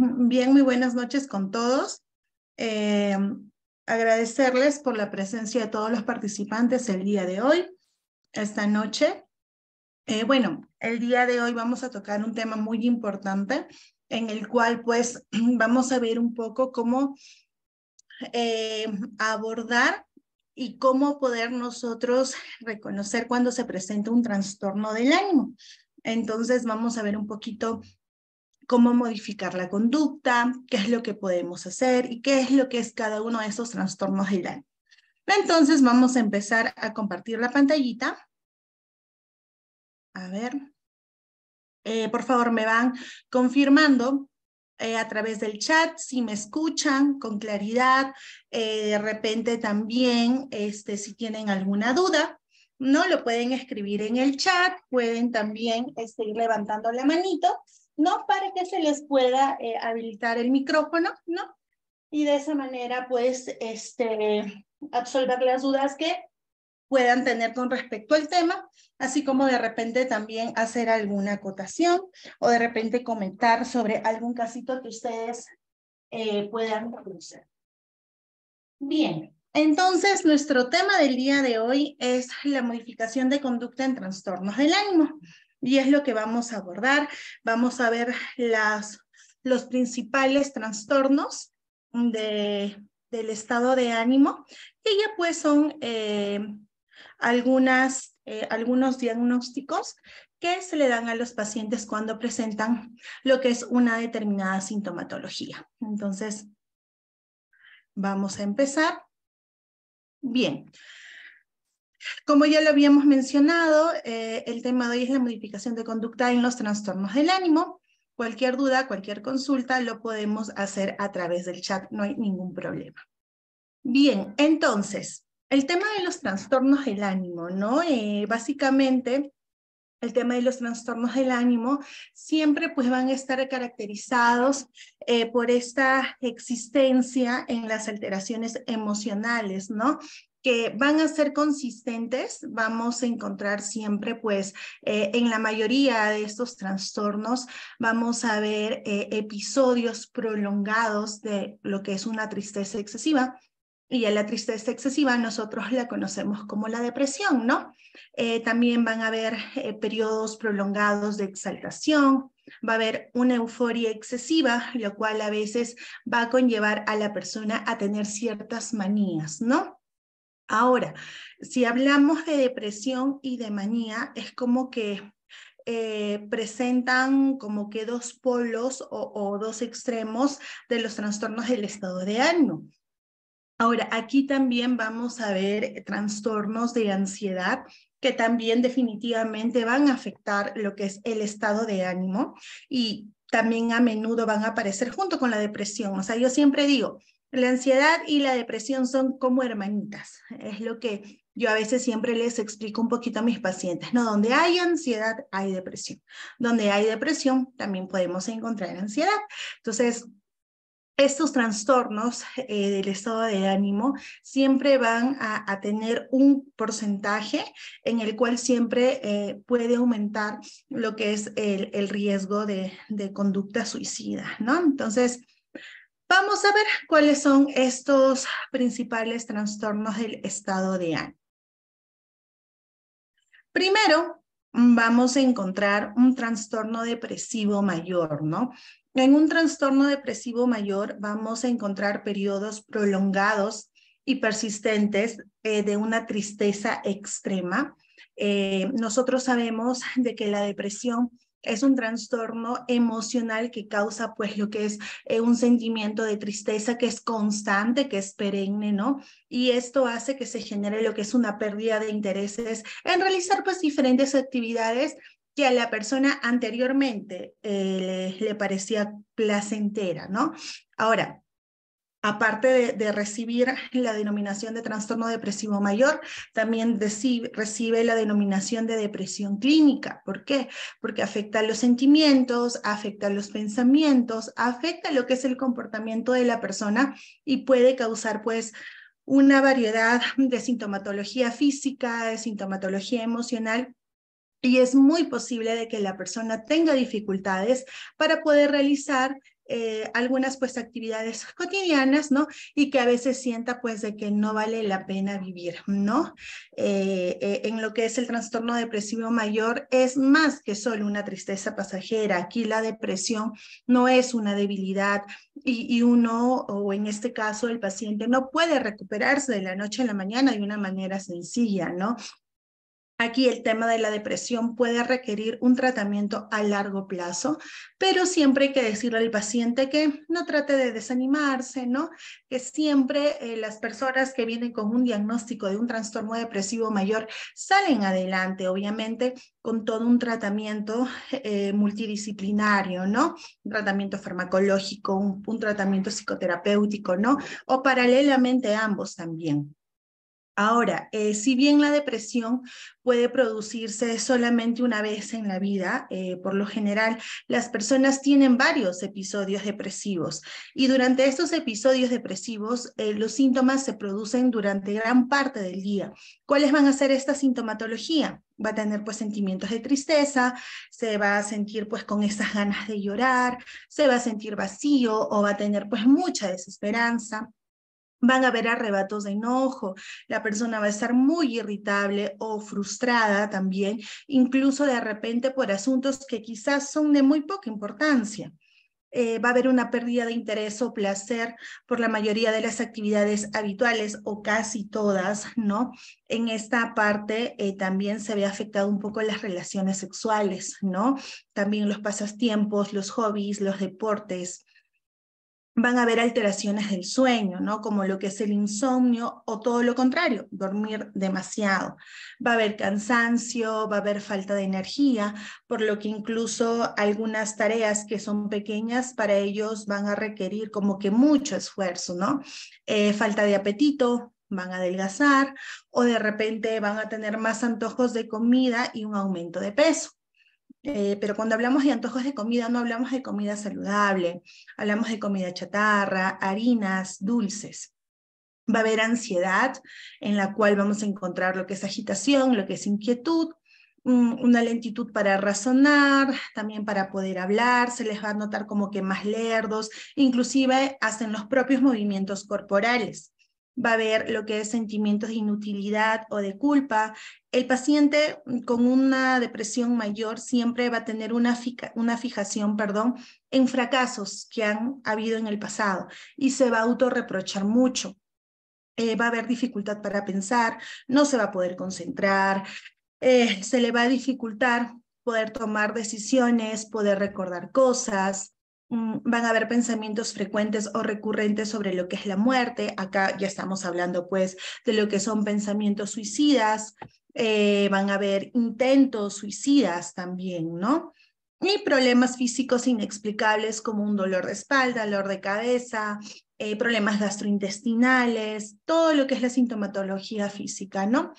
Bien, muy buenas noches con todos. Eh, agradecerles por la presencia de todos los participantes el día de hoy, esta noche. Eh, bueno, el día de hoy vamos a tocar un tema muy importante en el cual pues vamos a ver un poco cómo eh, abordar y cómo poder nosotros reconocer cuando se presenta un trastorno del ánimo. Entonces vamos a ver un poquito cómo modificar la conducta, qué es lo que podemos hacer y qué es lo que es cada uno de esos trastornos del daño. Entonces vamos a empezar a compartir la pantallita. A ver. Eh, por favor, me van confirmando eh, a través del chat, si me escuchan con claridad, eh, de repente también este, si tienen alguna duda, ¿no? Lo pueden escribir en el chat, pueden también este, ir levantando la manito no para que se les pueda eh, habilitar el micrófono, ¿no? Y de esa manera, pues, este, absolver las dudas que puedan tener con respecto al tema, así como de repente también hacer alguna acotación o de repente comentar sobre algún casito que ustedes eh, puedan conocer. Bien, entonces nuestro tema del día de hoy es la modificación de conducta en trastornos del ánimo y es lo que vamos a abordar. Vamos a ver los principales trastornos del estado de ánimo y ya pues son eh, algunas, eh, algunos diagnósticos que se le dan a los pacientes cuando presentan lo que es una determinada sintomatología. Entonces, vamos a empezar. Bien, como ya lo habíamos mencionado, eh, el tema de hoy es la modificación de conducta en los trastornos del ánimo. Cualquier duda, cualquier consulta lo podemos hacer a través del chat, no hay ningún problema. Bien, entonces, el tema de los trastornos del ánimo, ¿no? Eh, básicamente, el tema de los trastornos del ánimo siempre pues van a estar caracterizados eh, por esta existencia en las alteraciones emocionales, ¿no? que van a ser consistentes, vamos a encontrar siempre, pues, eh, en la mayoría de estos trastornos, vamos a ver eh, episodios prolongados de lo que es una tristeza excesiva. Y a la tristeza excesiva nosotros la conocemos como la depresión, ¿no? Eh, también van a haber periodos prolongados de exaltación, va a haber una euforia excesiva, lo cual a veces va a conllevar a la persona a tener ciertas manías, ¿no? Ahora, si hablamos de depresión y de manía, es como que eh, presentan como que dos polos o, o dos extremos de los trastornos del estado de ánimo. Ahora, aquí también vamos a ver trastornos de ansiedad que también definitivamente van a afectar lo que es el estado de ánimo y también a menudo van a aparecer junto con la depresión. O sea, yo siempre digo, la ansiedad y la depresión son como hermanitas, es lo que yo a veces siempre les explico un poquito a mis pacientes, ¿no? Donde hay ansiedad, hay depresión. Donde hay depresión, también podemos encontrar ansiedad. Entonces, estos trastornos eh, del estado de ánimo siempre van a, tener un porcentaje en el cual siempre eh, puede aumentar lo que es el, riesgo de, de conducta suicida, ¿no? Entonces, Vamos a ver cuáles son estos principales trastornos del estado de ánimo. Primero, vamos a encontrar un trastorno depresivo mayor, ¿no? En un trastorno depresivo mayor vamos a encontrar periodos prolongados y persistentes eh, de una tristeza extrema. Eh, nosotros sabemos de que la depresión es un trastorno emocional que causa pues lo que es eh, un sentimiento de tristeza que es constante, que es perenne, ¿no? Y esto hace que se genere lo que es una pérdida de intereses en realizar pues diferentes actividades que a la persona anteriormente eh, le parecía placentera, ¿no? Ahora, aparte de, recibir la denominación de trastorno depresivo mayor, también recibe, la denominación de depresión clínica. ¿Por qué? Porque afecta los sentimientos, afecta los pensamientos, afecta lo que es el comportamiento de la persona y puede causar pues una variedad de sintomatología física, de sintomatología emocional y es muy posible de que la persona tenga dificultades para poder realizar eh, algunas pues actividades cotidianas, ¿no? Y que a veces sienta pues de que no vale la pena vivir, ¿no? Eh, eh, en lo que es el trastorno depresivo mayor es más que solo una tristeza pasajera. Aquí la depresión no es una debilidad y, y uno, o en este caso el paciente, no puede recuperarse de la noche a la mañana de una manera sencilla, ¿no? Aquí el tema de la depresión puede requerir un tratamiento a largo plazo, pero siempre hay que decirle al paciente que no trate de desanimarse, ¿no? Que siempre eh, las personas que vienen con un diagnóstico de un trastorno depresivo mayor salen adelante, obviamente, con todo un tratamiento eh, multidisciplinario, ¿no? Un tratamiento farmacológico, un, un tratamiento psicoterapéutico, ¿no? O paralelamente ambos también. Ahora, eh, si bien la depresión puede producirse solamente una vez en la vida, eh, por lo general las personas tienen varios episodios depresivos y durante estos episodios depresivos eh, los síntomas se producen durante gran parte del día. ¿Cuáles van a ser esta sintomatología? Va a tener pues sentimientos de tristeza, se va a sentir pues con esas ganas de llorar, se va a sentir vacío o va a tener pues mucha desesperanza van a haber arrebatos de enojo, la persona va a estar muy irritable o frustrada también, incluso de repente por asuntos que quizás son de muy poca importancia. Eh, va a haber una pérdida de interés o placer por la mayoría de las actividades habituales o casi todas, ¿no? En esta parte eh, también se ve afectado un poco las relaciones sexuales, ¿no? También los pasatiempos, los hobbies, los deportes, van a haber alteraciones del sueño, ¿no? Como lo que es el insomnio o todo lo contrario, dormir demasiado. Va a haber cansancio, va a haber falta de energía, por lo que incluso algunas tareas que son pequeñas para ellos van a requerir como que mucho esfuerzo, ¿no? Eh, falta de apetito, van a adelgazar o de repente van a tener más antojos de comida y un aumento de peso. Eh, pero cuando hablamos de antojos de comida no hablamos de comida saludable, hablamos de comida chatarra, harinas, dulces. Va a haber ansiedad en la cual vamos a encontrar lo que es agitación, lo que es inquietud, una lentitud para razonar, también para poder hablar, se les va a notar como que más lerdos, inclusive hacen los propios movimientos corporales va a haber lo que es sentimientos de inutilidad o de culpa. El paciente con una depresión mayor siempre va a tener una, una fijación perdón, en fracasos que han habido en el pasado y se va a autorreprochar mucho. Eh, va a haber dificultad para pensar, no se va a poder concentrar, eh, se le va a dificultar poder tomar decisiones, poder recordar cosas, Mm, van a haber pensamientos frecuentes o recurrentes sobre lo que es la muerte. Acá ya estamos hablando pues de lo que son pensamientos suicidas, eh, van a haber intentos suicidas también, ¿no? Y problemas físicos inexplicables como un dolor de espalda, dolor de cabeza, eh, problemas gastrointestinales, todo lo que es la sintomatología física, ¿no?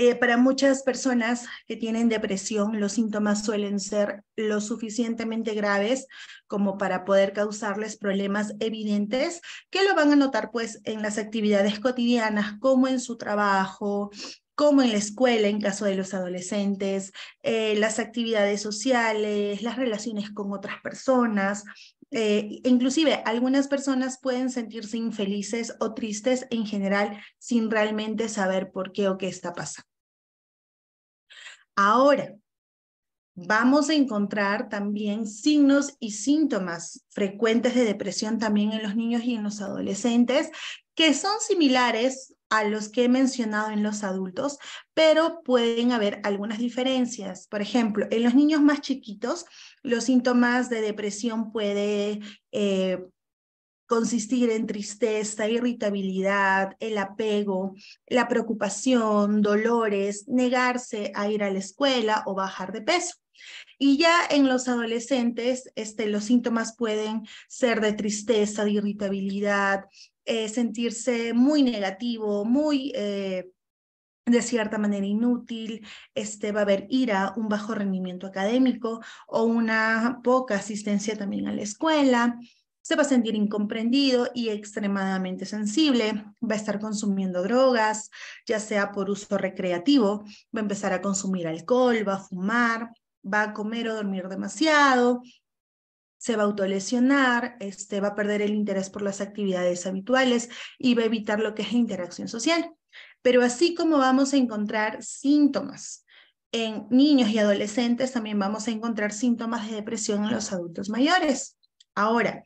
Eh, para muchas personas que tienen depresión, los síntomas suelen ser lo suficientemente graves como para poder causarles problemas evidentes que lo van a notar pues en las actividades cotidianas, como en su trabajo, como en la escuela en caso de los adolescentes, eh, las actividades sociales, las relaciones con otras personas. Eh, inclusive algunas personas pueden sentirse infelices o tristes en general sin realmente saber por qué o qué está pasando. Ahora, vamos a encontrar también signos y síntomas frecuentes de depresión también en los niños y en los adolescentes que son similares a los que he mencionado en los adultos, pero pueden haber algunas diferencias. Por ejemplo, en los niños más chiquitos, los síntomas de depresión pueden eh, consistir en tristeza, irritabilidad, el apego, la preocupación, dolores, negarse a ir a la escuela o bajar de peso. Y ya en los adolescentes, este, los síntomas pueden ser de tristeza, de irritabilidad, eh, sentirse muy negativo, muy... Eh, de cierta manera inútil, este, va a haber ira, un bajo rendimiento académico o una poca asistencia también a la escuela, se va a sentir incomprendido y extremadamente sensible, va a estar consumiendo drogas, ya sea por uso recreativo, va a empezar a consumir alcohol, va a fumar, va a comer o dormir demasiado, se va a autolesionar, este, va a perder el interés por las actividades habituales y va a evitar lo que es interacción social. Pero así como vamos a encontrar síntomas en niños y adolescentes, también vamos a encontrar síntomas de depresión en los adultos mayores. Ahora,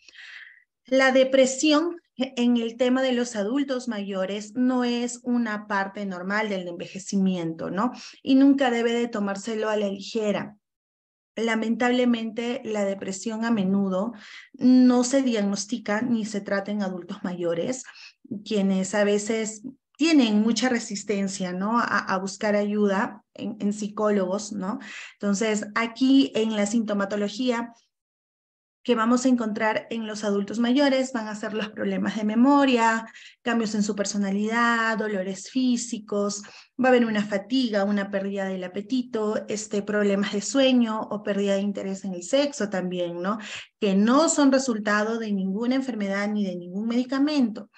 la depresión e-, en el tema de los adultos mayores no es una parte normal del envejecimiento, ¿no? Y nunca debe de tomárselo a la ligera. Lamentablemente, la depresión a menudo no se diagnostica ni se trata en adultos mayores, quienes a veces tienen mucha resistencia, ¿no? A, buscar ayuda en, psicólogos, ¿no? Entonces, aquí en la sintomatología que vamos a encontrar en los adultos mayores van a ser los problemas de memoria, cambios en su personalidad, dolores físicos, va a haber una fatiga, una pérdida del apetito, este, problemas de sueño o pérdida de interés en el sexo también, ¿no? Que no son resultado de ninguna enfermedad ni de ningún medicamento.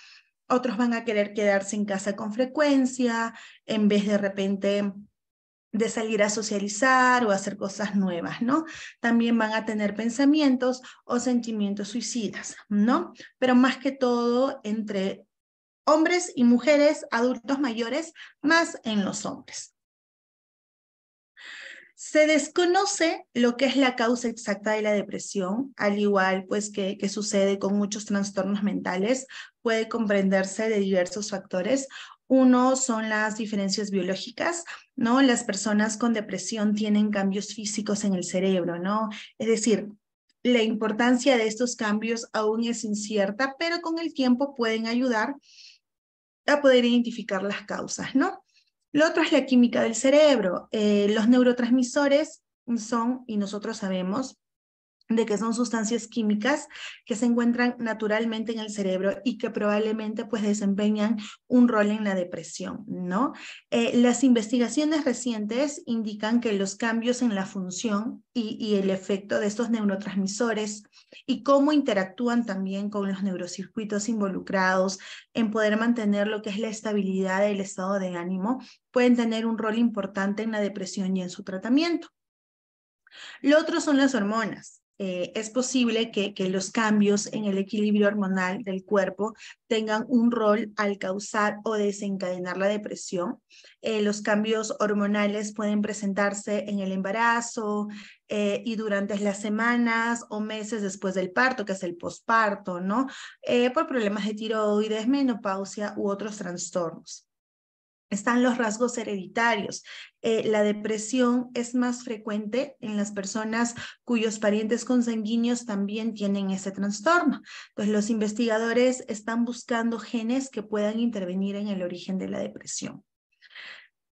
Otros van a querer quedarse en casa con frecuencia en vez de repente de salir a socializar o hacer cosas nuevas, ¿no? También van a tener pensamientos o sentimientos suicidas, ¿no? Pero más que todo entre hombres y mujeres, adultos mayores, más en los hombres. Se desconoce lo que es la causa exacta de la depresión, al igual pues que, que, sucede con muchos trastornos mentales, puede comprenderse de diversos factores uno son las diferencias biológicas, ¿no? Las personas con depresión tienen cambios físicos en el cerebro, ¿no? Es decir, la importancia de estos cambios aún es incierta, pero con el tiempo pueden ayudar a poder identificar las causas, ¿no? Lo otro es la química del cerebro. Eh, los neurotransmisores son, y nosotros sabemos, de que son sustancias químicas que se encuentran naturalmente en el cerebro y que probablemente pues desempeñan un rol en la depresión, ¿no? Eh, las investigaciones recientes indican que los cambios en la función y, y el efecto de estos neurotransmisores y cómo interactúan también con los neurocircuitos involucrados en poder mantener lo que es la estabilidad del estado de ánimo pueden tener un rol importante en la depresión y en su tratamiento. Lo otro son las hormonas. Eh, es posible que, los cambios en el equilibrio hormonal del cuerpo tengan un rol al causar o desencadenar la depresión. Eh, los cambios hormonales pueden presentarse en el embarazo eh, y durante las semanas o meses después del parto, que es el posparto, ¿no? por problemas de tiroides, menopausia u otros trastornos están los rasgos hereditarios. Eh, la depresión es más frecuente en las personas cuyos parientes consanguíneos también tienen ese trastorno. Entonces, los investigadores están buscando genes que puedan intervenir en el origen de la depresión.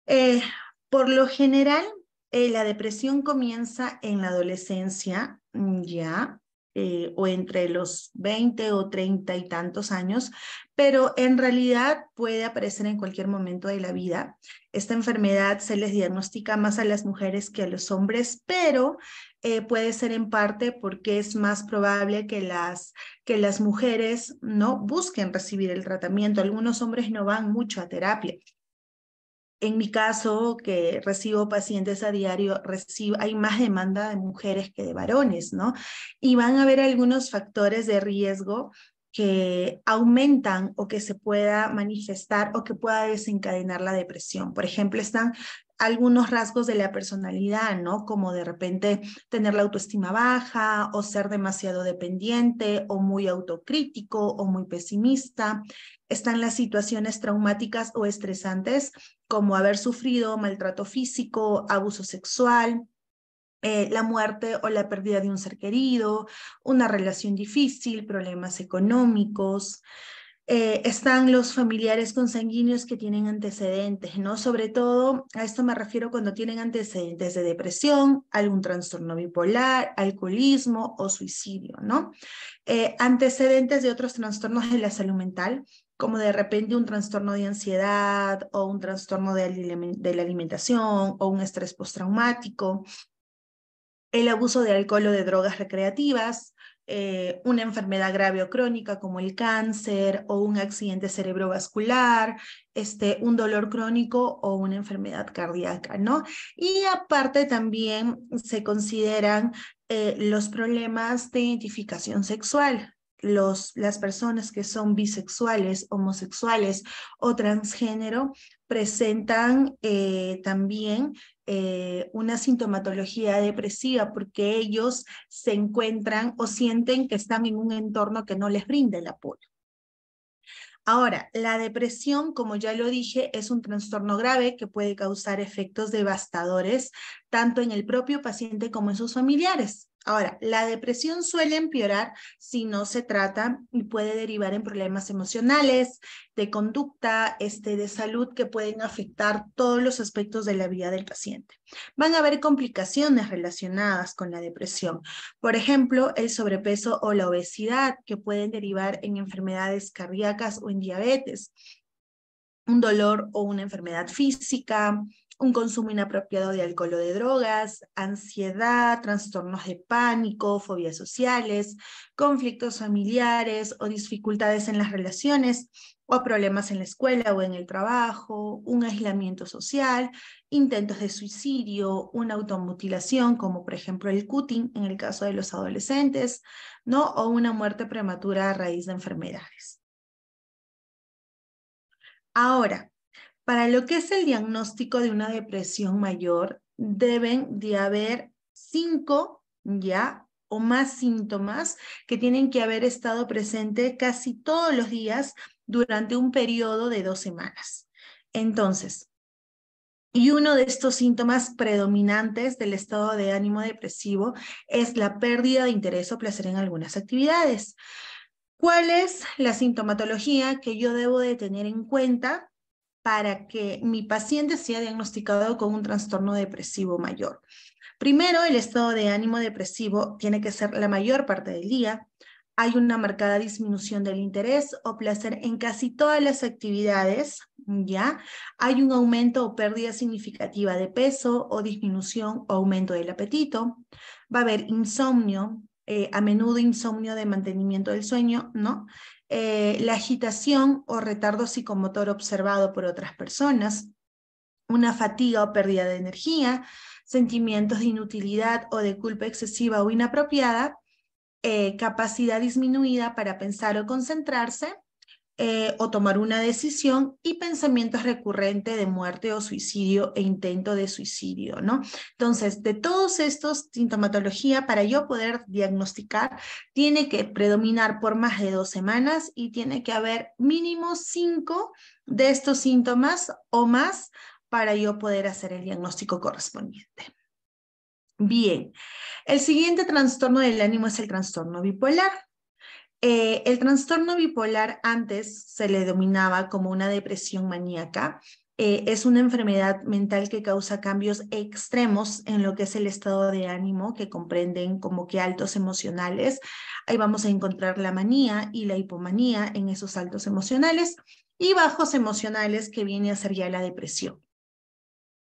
Eh, por lo general, eh, la depresión comienza en la adolescencia, mm, ya, eh, o entre los 20 o 30 y tantos años, pero en realidad puede aparecer en cualquier momento de la vida. Esta enfermedad se les diagnostica más a las mujeres que a los hombres, pero eh, puede ser en parte porque es más probable que las, que las mujeres no busquen recibir el tratamiento. Algunos hombres no van mucho a terapia en mi caso, que recibo pacientes a diario, recibo, hay más demanda de mujeres que de varones, ¿no? Y van a haber algunos factores de riesgo que aumentan o que se pueda manifestar o que pueda desencadenar la depresión. Por ejemplo, están algunos rasgos de la personalidad, ¿no? Como de repente tener la autoestima baja o ser demasiado dependiente o muy autocrítico o muy pesimista. Están las situaciones traumáticas o estresantes, como haber sufrido maltrato físico, abuso sexual, eh, la muerte o la pérdida de un ser querido, una relación difícil, problemas económicos. Eh, están los familiares consanguíneos que tienen antecedentes, ¿no? Sobre todo, a esto me refiero cuando tienen antecedentes de depresión, algún trastorno bipolar, alcoholismo o suicidio, ¿no? Eh, antecedentes de otros trastornos de la salud mental, como de repente un trastorno de ansiedad o un trastorno de, de la alimentación o un estrés postraumático, el abuso de alcohol o de drogas recreativas, eh, una enfermedad grave o crónica como el cáncer o un accidente cerebrovascular, este, un dolor crónico o una enfermedad cardíaca, ¿no? Y aparte también se consideran eh, los problemas de identificación sexual. Los, las personas que son bisexuales, homosexuales o transgénero presentan eh, también eh, una sintomatología depresiva porque ellos se encuentran o sienten que están en un entorno que no les brinda el apoyo. Ahora, la depresión, como ya lo dije, es un trastorno grave que puede causar efectos devastadores tanto en el propio paciente como en sus familiares. Ahora, la depresión suele empeorar si no se trata y puede derivar en problemas emocionales, de conducta, este, de salud que pueden afectar todos los aspectos de la vida del paciente. Van a haber complicaciones relacionadas con la depresión, por ejemplo, el sobrepeso o la obesidad que pueden derivar en enfermedades cardíacas o en diabetes, un dolor o una enfermedad física, un consumo inapropiado de alcohol o de drogas, ansiedad, trastornos de pánico, fobias sociales, conflictos familiares o dificultades en las relaciones o problemas en la escuela o en el trabajo, un aislamiento social, intentos de suicidio, una automutilación, como por ejemplo el cutting en el caso de los adolescentes, ¿no? o una muerte prematura a raíz de enfermedades. Ahora, para lo que es el diagnóstico de una depresión mayor, deben de haber cinco ya o más síntomas que tienen que haber estado presente casi todos los días durante un periodo de dos semanas. Entonces, y uno de estos síntomas predominantes del estado de ánimo depresivo es la pérdida de interés o placer en algunas actividades. ¿Cuál es la sintomatología que yo debo de tener en cuenta para que mi paciente sea diagnosticado con un trastorno depresivo mayor. Primero, el estado de ánimo depresivo tiene que ser la mayor parte del día. Hay una marcada disminución del interés o placer en casi todas las actividades, ¿ya? Hay un aumento o pérdida significativa de peso o disminución o aumento del apetito. Va a haber insomnio, eh, a menudo insomnio de mantenimiento del sueño, ¿no? Eh, la agitación o retardo psicomotor observado por otras personas, una fatiga o pérdida de energía, sentimientos de inutilidad o de culpa excesiva o inapropiada, eh, capacidad disminuida para pensar o concentrarse, eh, o tomar una decisión y pensamientos recurrentes de muerte o suicidio e intento de suicidio, ¿no? Entonces, de todos estos, sintomatología para yo poder diagnosticar tiene que predominar por más de dos semanas y tiene que haber mínimo cinco de estos síntomas o más para yo poder hacer el diagnóstico correspondiente. Bien, el siguiente trastorno del ánimo es el trastorno bipolar. Eh, el trastorno bipolar antes se le dominaba como una depresión maníaca. Eh, es una enfermedad mental que causa cambios extremos en lo que es el estado de ánimo, que comprenden como que altos emocionales. Ahí vamos a encontrar la manía y la hipomanía en esos altos emocionales y bajos emocionales que viene a ser ya la depresión.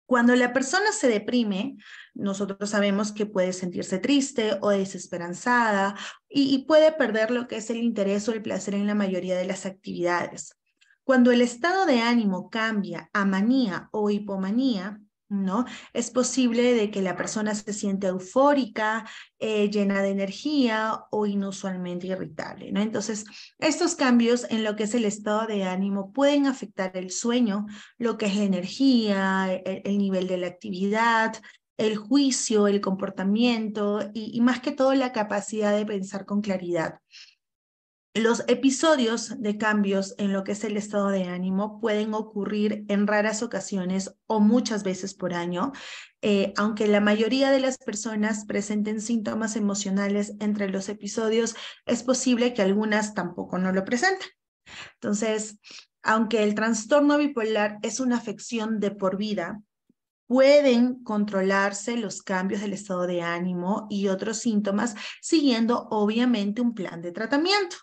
Cuando la persona se deprime, nosotros sabemos que puede sentirse triste o desesperanzada y, puede perder lo que es el interés o el placer en la mayoría de las actividades. Cuando el estado de ánimo cambia a manía o hipomanía, ¿no? Es posible de que la persona se siente eufórica, eh, llena de energía o inusualmente irritable, ¿no? Entonces, estos cambios en lo que es el estado de ánimo pueden afectar el sueño, lo que es la energía, e, el nivel de la actividad, el juicio, el comportamiento y, más que todo la capacidad de pensar con claridad. Los episodios de cambios en lo que es el estado de ánimo pueden ocurrir en raras ocasiones o muchas veces por año, eh, aunque la mayoría de las personas presenten síntomas emocionales entre los episodios, es posible que algunas tampoco no lo presenten. Entonces, aunque el trastorno bipolar es una afección de por vida, pueden controlarse los cambios del estado de ánimo y otros síntomas siguiendo obviamente un plan de tratamiento.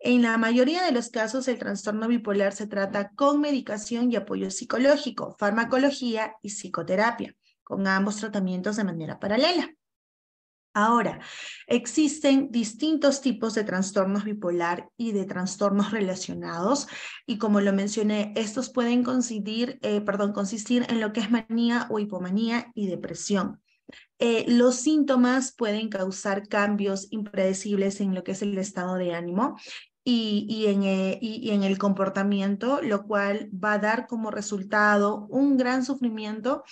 En la mayoría de los casos, el trastorno bipolar se trata con medicación y apoyo psicológico, farmacología y psicoterapia, con ambos tratamientos de manera paralela. Ahora, existen distintos tipos de trastornos bipolar y de trastornos relacionados y como lo mencioné, estos pueden eh, consistir en lo que es manía o hipomanía y depresión. Eh, los síntomas pueden causar cambios impredecibles en lo que es el estado de ánimo y, eh, en, el comportamiento, lo cual va a dar como resultado un gran sufrimiento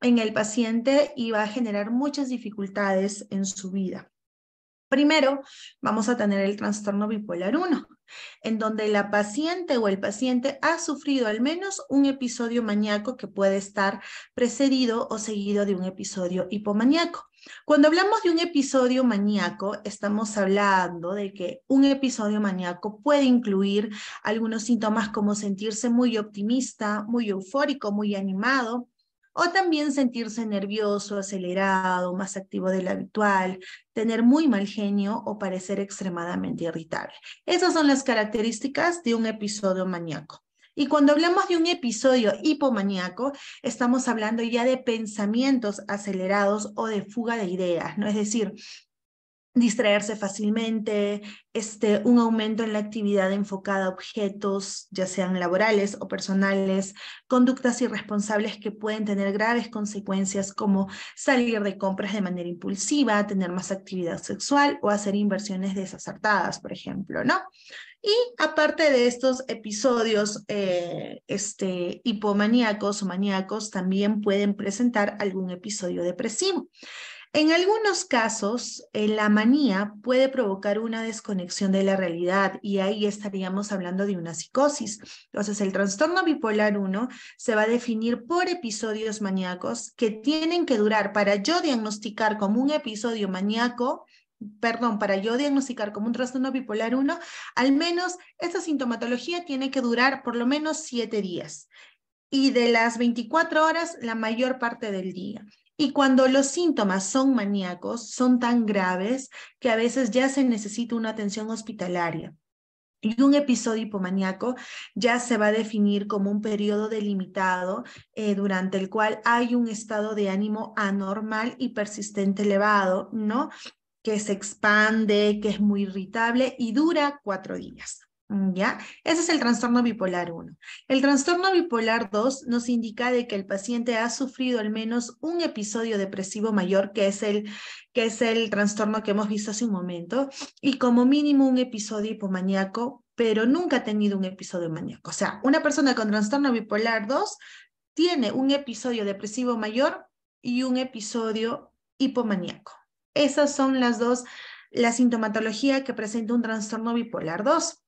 en el paciente y va a generar muchas dificultades en su vida. Primero, vamos a tener el trastorno bipolar 1, en donde la paciente o el paciente ha sufrido al menos un episodio maníaco que puede estar precedido o seguido de un episodio hipomaniaco. Cuando hablamos de un episodio maníaco, estamos hablando de que un episodio maníaco puede incluir algunos síntomas como sentirse muy optimista, muy eufórico, muy animado, o también sentirse nervioso, acelerado, más activo de lo habitual, tener muy mal genio o parecer extremadamente irritable. Esas son las características de un episodio maníaco. Y cuando hablamos de un episodio hipomaníaco, estamos hablando ya de pensamientos acelerados o de fuga de ideas, ¿no? Es decir, distraerse fácilmente, este, un aumento en la actividad enfocada a objetos, ya sean laborales o personales, conductas irresponsables que pueden tener graves consecuencias como salir de compras de manera impulsiva, tener más actividad sexual o hacer inversiones desacertadas, por ejemplo, ¿no? Y aparte de estos episodios eh, este, hipomaníacos o maníacos, también pueden presentar algún episodio depresivo. En algunos casos, eh, la manía puede provocar una desconexión de la realidad y ahí estaríamos hablando de una psicosis. Entonces, el trastorno bipolar 1 se va a definir por episodios maníacos que tienen que durar para yo diagnosticar como un episodio maníaco perdón, para yo diagnosticar como un trastorno bipolar 1, al menos esta sintomatología tiene que durar por lo menos 7 días y de las 24 horas la mayor parte del día. Y cuando los síntomas son maníacos, son tan graves que a veces ya se necesita una atención hospitalaria. Y un episodio hipomaniaco ya se va a definir como un periodo delimitado eh, durante el cual hay un estado de ánimo anormal y persistente elevado, ¿no? Que se expande, que es muy irritable y dura cuatro días. Mm, ¿Ya? Ese es el trastorno bipolar 1. El trastorno bipolar 2 nos indica de que el paciente ha sufrido al menos un episodio depresivo mayor, que es el, que es el trastorno que hemos visto hace un momento, y como mínimo un episodio hipomaníaco, pero nunca ha tenido un episodio maníaco. O sea, una persona con trastorno bipolar 2 tiene un episodio depresivo mayor y un episodio hipomaníaco. Esas son las dos, la sintomatología que presenta un trastorno bipolar 2.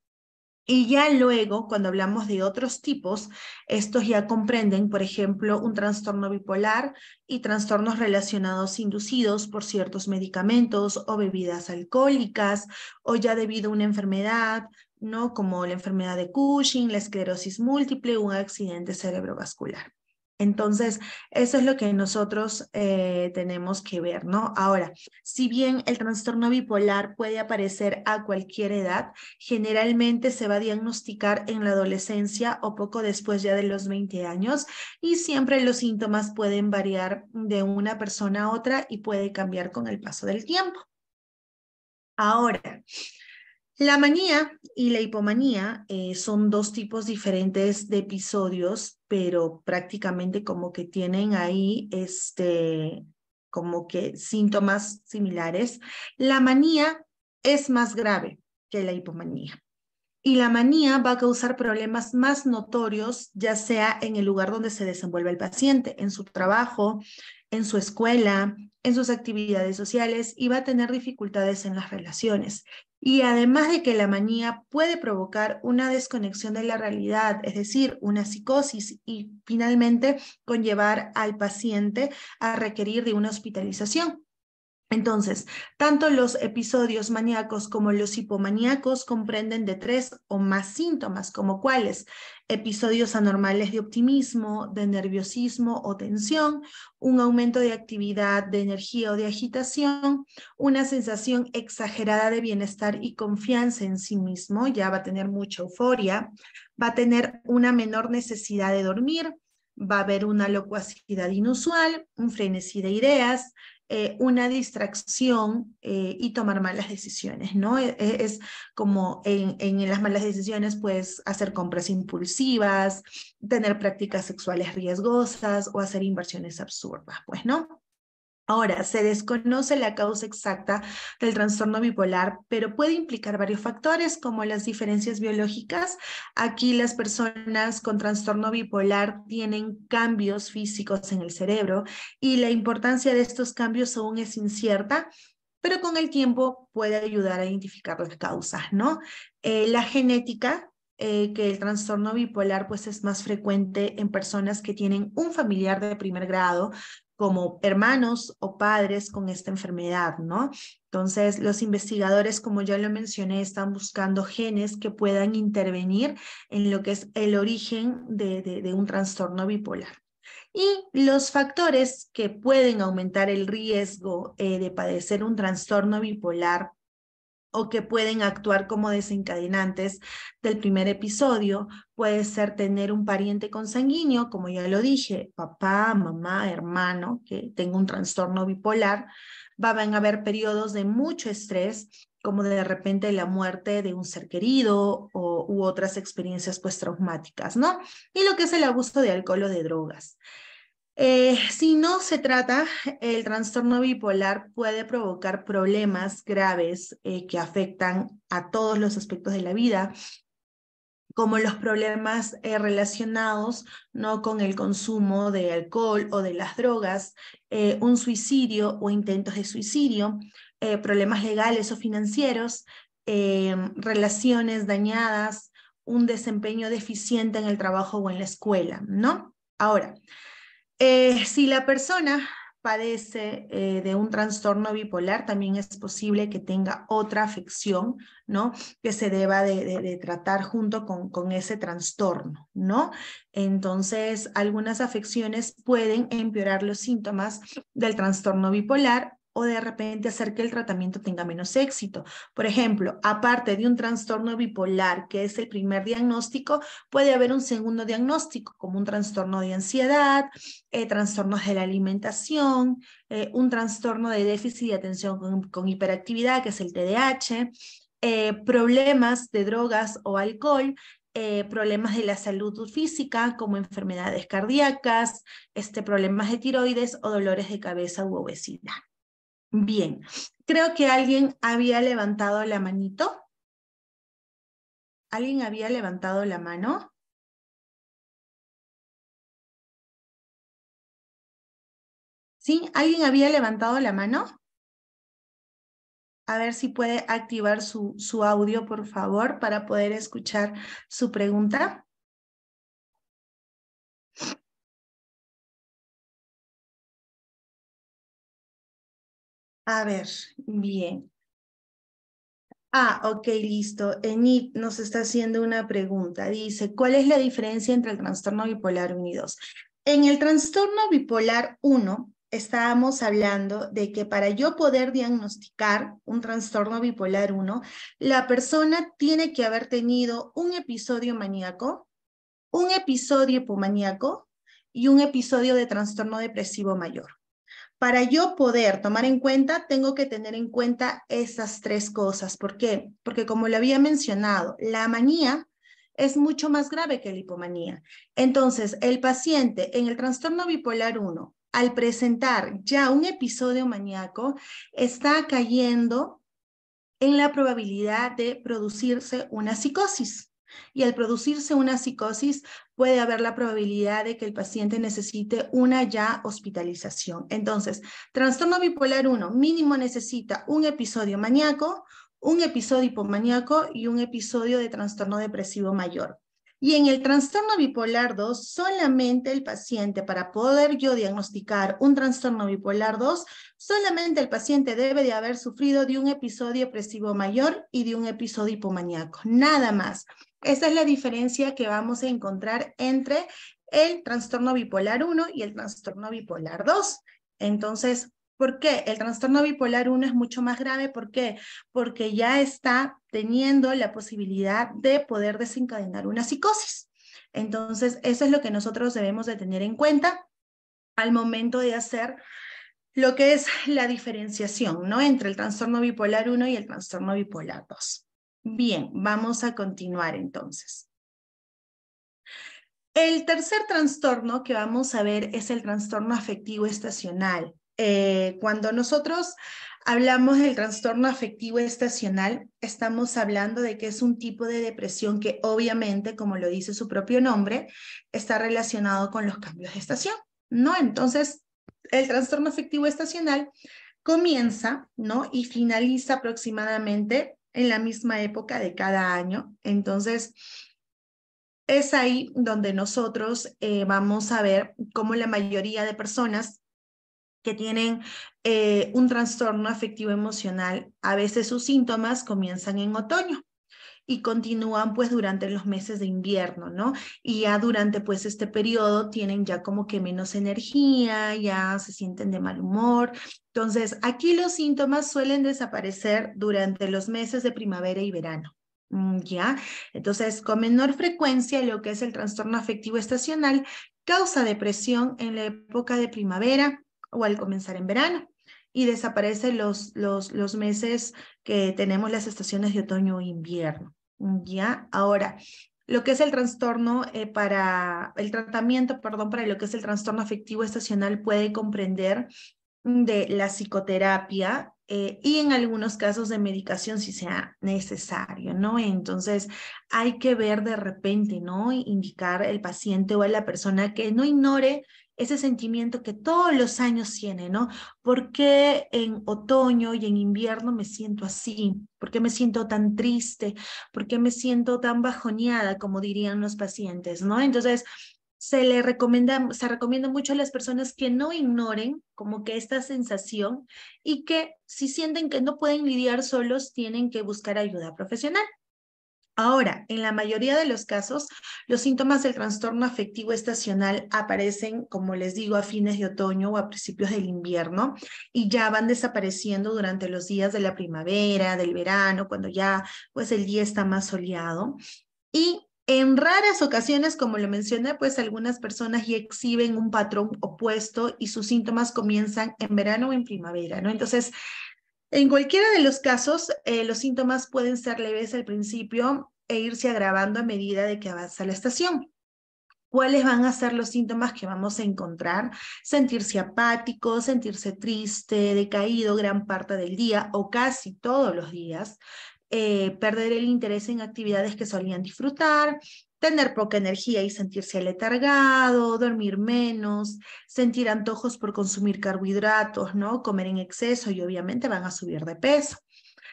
Y ya luego, cuando hablamos de otros tipos, estos ya comprenden, por ejemplo, un trastorno bipolar y trastornos relacionados inducidos por ciertos medicamentos o bebidas alcohólicas, o ya debido a una enfermedad, ¿no? Como la enfermedad de Cushing, la esclerosis múltiple, un accidente cerebrovascular. Entonces, eso es lo que nosotros eh, tenemos que ver, ¿no? Ahora, si bien el trastorno bipolar puede aparecer a cualquier edad, generalmente se va a diagnosticar en la adolescencia o poco después ya de los 20 años y siempre los síntomas pueden variar de una persona a otra y puede cambiar con el paso del tiempo. Ahora, la manía y la hipomanía eh, son dos tipos diferentes de episodios, pero prácticamente como que tienen ahí este como que síntomas similares. La manía es más grave que la hipomanía. Y la manía va a causar problemas más notorios, ya sea en el lugar donde se desenvuelve el paciente, en su trabajo, en su escuela, en sus actividades sociales y va a tener dificultades en las relaciones. Y además de que la manía puede provocar una desconexión de la realidad, es decir, una psicosis y finalmente conllevar al paciente a requerir de una hospitalización. Entonces, tanto los episodios maníacos como los hipomaníacos comprenden de tres o más síntomas, como cuáles, episodios anormales de optimismo, de nerviosismo o tensión, un aumento de actividad, de energía o de agitación, una sensación exagerada de bienestar y confianza en sí mismo, ya va a tener mucha euforia, va a tener una menor necesidad de dormir, va a haber una locuacidad inusual, un frenesí de ideas, eh, una distracción eh, y tomar malas decisiones, ¿no? E, e, es, como en, en, las malas decisiones, pues hacer compras impulsivas, tener prácticas sexuales riesgosas o hacer inversiones absurdas, pues, ¿no? Ahora, se desconoce la causa exacta del trastorno bipolar, pero puede implicar varios factores como las diferencias biológicas. Aquí las personas con trastorno bipolar tienen cambios físicos en el cerebro y la importancia de estos cambios aún es incierta, pero con el tiempo puede ayudar a identificar las causas, ¿no? Eh, la genética, eh, que el trastorno bipolar pues es más frecuente en personas que tienen un familiar de primer grado como hermanos o padres con esta enfermedad, ¿no? Entonces, los investigadores, como ya lo mencioné, están buscando genes que puedan intervenir en lo que es el origen de, un trastorno bipolar. Y los factores que pueden aumentar el riesgo eh, de padecer un trastorno bipolar o que pueden actuar como desencadenantes del primer episodio. Puede ser tener un pariente consanguíneo, como ya lo dije, papá, mamá, hermano, que tenga un trastorno bipolar. Van a haber periodos de mucho estrés, como de repente la muerte de un ser querido u otras experiencias pues ¿no? Y lo que es el abuso de alcohol o de drogas. Eh, si no se trata, el trastorno bipolar puede provocar problemas graves eh, que afectan a todos los aspectos de la vida, como los problemas eh, relacionados ¿no? con el consumo de alcohol o de las drogas, un suicidio o intentos de suicidio, problemas legales o financieros, relaciones dañadas, un desempeño deficiente en el trabajo o en la escuela, ¿no? Ahora, eh, si la persona padece eh, de un trastorno bipolar, también es posible que tenga otra afección, ¿no? Que se deba de, tratar junto con, con, ese trastorno, ¿no? Entonces, algunas afecciones pueden empeorar los síntomas del trastorno bipolar o de repente hacer que el tratamiento tenga menos éxito. Por ejemplo, aparte de un trastorno bipolar, que es el primer diagnóstico, puede haber un segundo diagnóstico, como un trastorno de ansiedad, eh, trastornos de la alimentación, eh, un trastorno de déficit de atención con, hiperactividad, que es el TDAH. Eh, problemas de drogas o alcohol, problemas de la salud física como enfermedades cardíacas, este, problemas de tiroides o dolores de cabeza u obesidad. Bien, creo que alguien había levantado la manito. ¿Alguien había levantado la mano? ¿Sí? ¿Alguien había levantado la mano? A ver si puede activar su, su audio, por favor, para poder escuchar su pregunta. A ver, bien. Ah, ok, listo. Enid nos está haciendo una pregunta. Dice, ¿cuál es la diferencia entre el trastorno bipolar 1 y 2? En el trastorno bipolar 1 estábamos hablando de que para yo poder diagnosticar un trastorno bipolar 1, la persona tiene que haber tenido un episodio maníaco, un episodio hipomaníaco y un episodio de trastorno depresivo mayor para yo poder tomar en cuenta, tengo que tener en cuenta esas tres cosas. ¿Por qué? Porque como lo había mencionado, la manía es mucho más grave que la hipomanía. Entonces, el paciente en el trastorno bipolar 1, al presentar ya un episodio maníaco, está cayendo en la probabilidad de producirse una psicosis. Y al producirse una psicosis, puede haber la probabilidad de que el paciente necesite una ya hospitalización. Entonces, trastorno bipolar 1 mínimo necesita un episodio maníaco, un episodio hipomaníaco y un episodio de trastorno depresivo mayor. Y en el trastorno bipolar 2, solamente el paciente, para poder yo diagnosticar un trastorno bipolar 2, solamente el paciente debe de haber sufrido de un episodio depresivo mayor y de un episodio hipomaníaco, nada más. Esa es la diferencia que vamos a encontrar entre el trastorno bipolar 1 y el trastorno bipolar 2. Entonces, ¿Por qué? El trastorno bipolar 1 es mucho más grave. ¿Por qué? Porque ya está teniendo la posibilidad de poder desencadenar una psicosis. Entonces, eso es lo que nosotros debemos de tener en cuenta al momento de hacer lo que es la diferenciación, ¿no? Entre el trastorno bipolar 1 y el trastorno bipolar 2. Bien, vamos a continuar entonces. El tercer trastorno que vamos a ver es el trastorno afectivo estacional. Eh, cuando nosotros hablamos del trastorno afectivo estacional, estamos hablando de que es un tipo de depresión que obviamente, como lo dice su propio nombre, está relacionado con los cambios de estación, ¿no? Entonces, el trastorno afectivo estacional comienza, ¿no? Y finaliza aproximadamente en la misma época de cada año. Entonces, es ahí donde nosotros eh, vamos a ver cómo la mayoría de personas que tienen eh, un trastorno afectivo emocional, a veces sus síntomas comienzan en otoño y continúan pues durante los meses de invierno, ¿no? Y ya durante pues este periodo tienen ya como que menos energía, ya se sienten de mal humor, entonces, aquí los síntomas suelen desaparecer durante los meses de primavera y verano. Mm, ¿Ya? Entonces, con menor frecuencia lo que es el trastorno afectivo estacional causa depresión en la época de primavera o al comenzar en verano y desaparece los, los, los meses que tenemos las estaciones de otoño e invierno. Mm, ¿Ya? Ahora, lo que es el trastorno eh, para el tratamiento, perdón, para lo que es el trastorno afectivo estacional puede comprender de la psicoterapia eh, y en algunos casos de medicación si sea necesario, ¿no? Entonces hay que ver de repente, ¿no? Indicar el paciente o a la persona que no ignore ese sentimiento que todos los años tiene, ¿no? ¿Por qué en otoño y en invierno me siento así? ¿Por qué me siento tan triste? ¿Por qué me siento tan bajoneada, como dirían los pacientes, ¿no? Entonces, se le recomienda, se recomienda mucho a las personas que no ignoren como que esta sensación y que si sienten que no pueden lidiar solos, tienen que buscar ayuda profesional. Ahora, en la mayoría de los casos, los síntomas del trastorno afectivo estacional aparecen, como les digo, a fines de otoño o a principios del invierno y ya van desapareciendo durante los días de la primavera, del verano, cuando ya pues el día está más soleado. Y en raras ocasiones, como lo mencioné, pues algunas personas ya exhiben un patrón opuesto y sus síntomas comienzan en verano o en primavera, ¿no? Entonces, en cualquiera de los casos, eh, los síntomas pueden ser leves al principio e irse agravando a medida de que avanza la estación. ¿Cuáles van a ser los síntomas que vamos a encontrar? Sentirse apático, sentirse triste, decaído gran parte del día o casi todos los días, eh, perder el interés en actividades que solían disfrutar, tener poca energía y sentirse aletargado, dormir menos, sentir antojos por consumir carbohidratos, ¿no? Comer en exceso y obviamente van a subir de peso.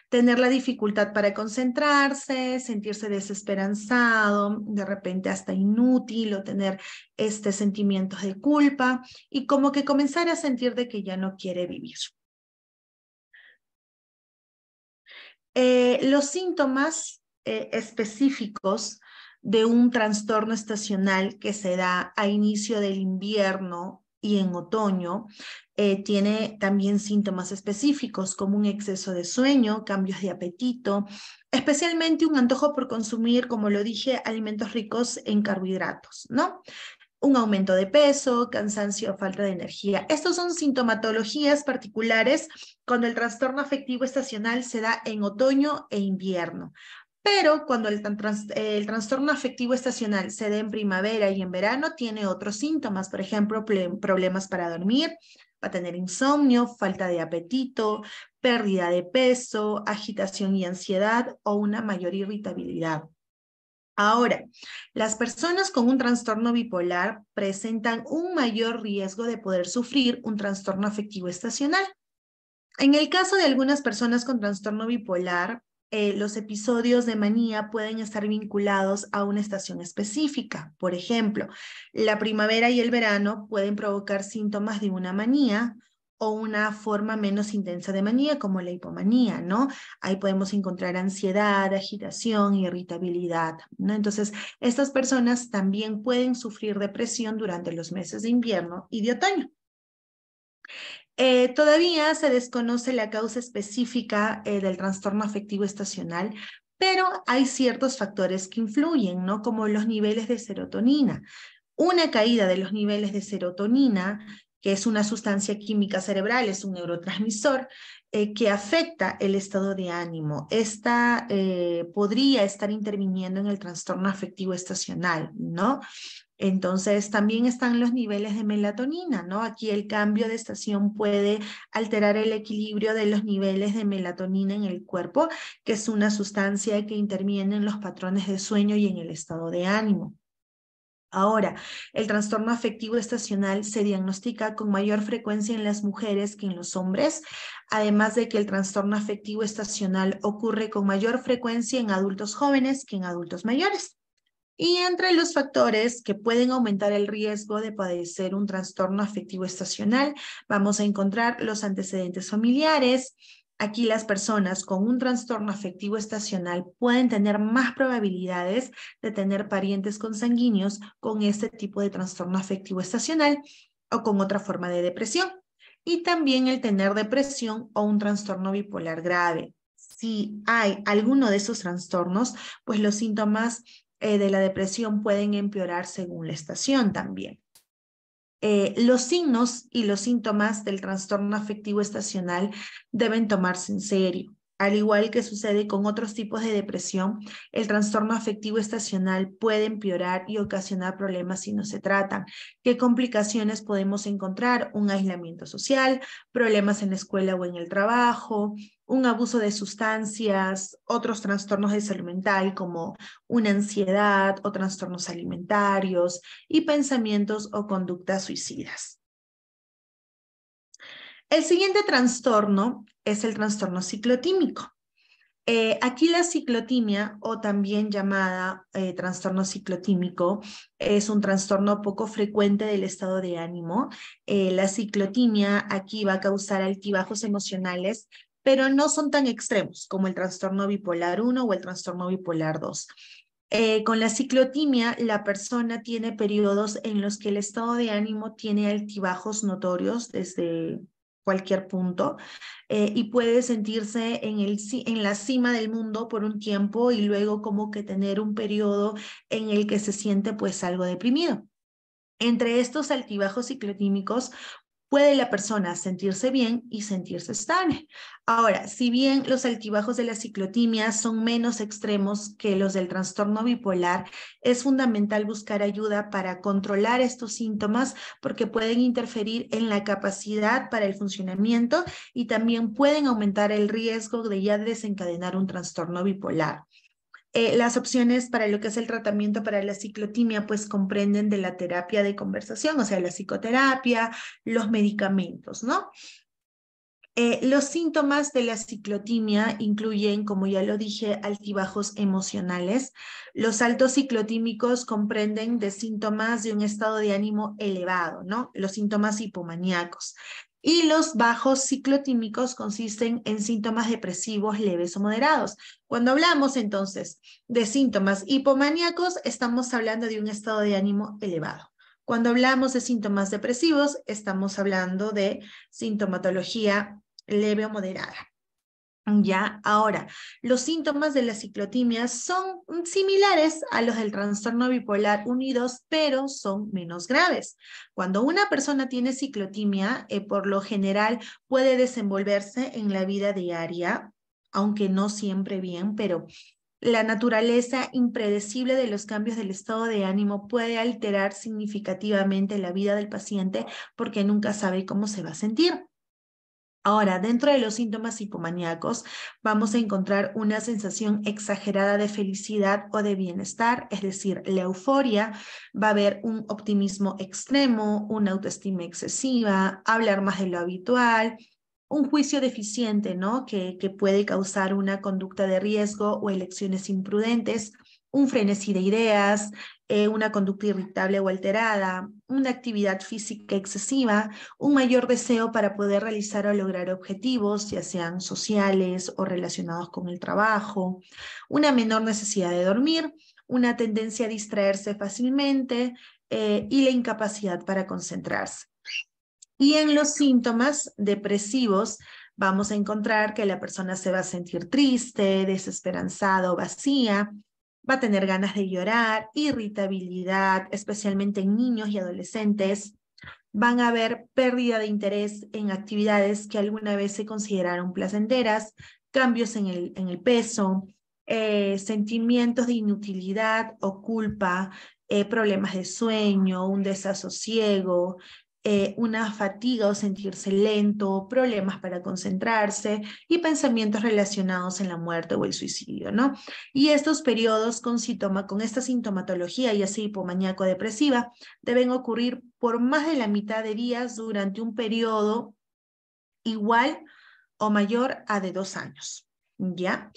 Tener la dificultad para concentrarse, sentirse desesperanzado, de repente hasta inútil o tener este sentimientos de culpa y como que comenzar a sentir de que ya no quiere vivir. Eh, los síntomas eh, específicos de un trastorno estacional que se da a inicio del invierno y en otoño eh, tiene también síntomas específicos como un exceso de sueño, cambios de apetito, especialmente un antojo por consumir, como lo dije, alimentos ricos en carbohidratos, ¿no? un aumento de peso, cansancio falta de energía. Estos son sintomatologías particulares cuando el trastorno afectivo estacional se da en otoño e invierno. Pero cuando el, el, trastorno afectivo estacional se da en primavera y en verano, tiene otros síntomas, por ejemplo, problemas para dormir, va a tener insomnio, falta de apetito, pérdida de peso, agitación y ansiedad o una mayor irritabilidad. Ahora, las personas con un trastorno bipolar presentan un mayor riesgo de poder sufrir un trastorno afectivo estacional. En el caso de algunas personas con trastorno bipolar, eh, los episodios de manía pueden estar vinculados a una estación específica. Por ejemplo, la primavera y el verano pueden provocar síntomas de una manía, o una forma menos intensa de manía como la hipomanía, ¿no? Ahí podemos encontrar ansiedad, agitación, irritabilidad, ¿no? Entonces, estas personas también pueden sufrir depresión durante los meses de invierno y de otoño. Eh, todavía se desconoce la causa específica eh, del trastorno afectivo estacional, pero hay ciertos factores que influyen, ¿no? Como los niveles de serotonina. Una caída de los niveles de serotonina que es una sustancia química cerebral, es un neurotransmisor eh, que afecta el estado de ánimo. Esta eh, podría estar interviniendo en el trastorno afectivo estacional, ¿no? Entonces, también están los niveles de melatonina, ¿no? Aquí el cambio de estación puede alterar el equilibrio de los niveles de melatonina en el cuerpo, que es una sustancia que interviene en los patrones de sueño y en el estado de ánimo. Ahora, el trastorno afectivo estacional se diagnostica con mayor frecuencia en las mujeres que en los hombres, además de que el trastorno afectivo estacional ocurre con mayor frecuencia en adultos jóvenes que en adultos mayores. Y entre los factores que pueden aumentar el riesgo de padecer un trastorno afectivo estacional, vamos a encontrar los antecedentes familiares, Aquí las personas con un trastorno afectivo estacional pueden tener más probabilidades de tener parientes consanguíneos con este tipo de trastorno afectivo estacional o con otra forma de depresión. Y también el tener depresión o un trastorno bipolar grave. Si hay alguno de esos trastornos, pues los síntomas eh, de la depresión pueden empeorar según la estación también. Eh, los signos y los síntomas del trastorno afectivo estacional deben tomarse en serio. Al igual que sucede con otros tipos de depresión, el trastorno afectivo estacional puede empeorar y ocasionar problemas si no se tratan. ¿Qué complicaciones podemos encontrar? Un aislamiento social, problemas en la escuela o en el trabajo, un abuso de sustancias, otros trastornos de salud mental como una ansiedad o trastornos alimentarios y pensamientos o conductas suicidas. El siguiente trastorno es el trastorno ciclotímico. Eh, aquí la ciclotimia, o también llamada eh, trastorno ciclotímico, es un trastorno poco frecuente del estado de ánimo. Eh, la ciclotimia aquí va a causar altibajos emocionales, pero no son tan extremos como el trastorno bipolar 1 o el trastorno bipolar 2. con la ciclotimia, la persona tiene periodos en los que el estado de ánimo tiene altibajos notorios desde cualquier punto, eh, y puede sentirse en, el, en la cima del mundo por un tiempo y luego como que tener un periodo en el que se siente pues algo deprimido. Entre estos altibajos ciclotímicos puede la persona sentirse bien y sentirse estable. Ahora, si bien los altibajos de la ciclotimia son menos extremos que los del trastorno bipolar, es fundamental buscar ayuda para controlar estos síntomas porque pueden interferir en la capacidad para el funcionamiento y también pueden aumentar el riesgo de ya desencadenar un trastorno bipolar. Eh, las opciones para lo que es el tratamiento para la ciclotimia, pues comprenden de la terapia de conversación, o sea, la psicoterapia, los medicamentos, ¿no? Eh, los síntomas de la ciclotimia incluyen, como ya lo dije, altibajos emocionales. Los altos ciclotímicos comprenden de síntomas de un estado de ánimo elevado, ¿no? Los síntomas hipomaníacos. Y los bajos ciclotímicos consisten en síntomas depresivos leves o moderados. Cuando hablamos entonces de síntomas hipomaníacos, estamos hablando de un estado de ánimo elevado. Cuando hablamos de síntomas depresivos, estamos hablando de sintomatología leve o moderada. Ya, ahora, los síntomas de la ciclotimia son mm, similares a los del trastorno bipolar unidos, pero son menos graves. Cuando una persona tiene ciclotimia, eh, por lo general puede desenvolverse en la vida diaria, aunque no siempre bien, pero la naturaleza impredecible de los cambios del estado de ánimo puede alterar significativamente la vida del paciente porque nunca sabe cómo se va a sentir. Ahora, dentro de los síntomas hipomaníacos, vamos a encontrar una sensación exagerada de felicidad o de bienestar, es decir, la euforia, va a haber un optimismo extremo, una autoestima excesiva, hablar más de lo habitual, un juicio deficiente, ¿no? que puede causar una conducta de riesgo o elecciones imprudentes un frenesí de ideas, eh, una conducta irritable o alterada, una actividad física excesiva, un mayor deseo para poder realizar o lograr objetivos, ya sean sociales o relacionados con el trabajo, una menor necesidad de dormir, una tendencia a distraerse fácilmente eh, y la incapacidad para concentrarse. Y en los síntomas depresivos vamos a encontrar que la persona se va a sentir triste, desesperanzado, o vacía, va a tener ganas de llorar, irritabilidad, especialmente en niños y adolescentes. Van a haber pérdida de interés en actividades que alguna vez se consideraron placenteras, cambios en el, en el peso, eh, sentimientos de inutilidad o culpa, eh, problemas de sueño, un desasosiego, eh, una fatiga o sentirse lento, problemas para concentrarse y pensamientos relacionados en la muerte o el suicidio, ¿no? Y estos periodos con, con esta sintomatología, y así hipomaníaco-depresiva, deben ocurrir por más de la mitad de días durante un periodo igual o mayor a de dos años, ¿ya?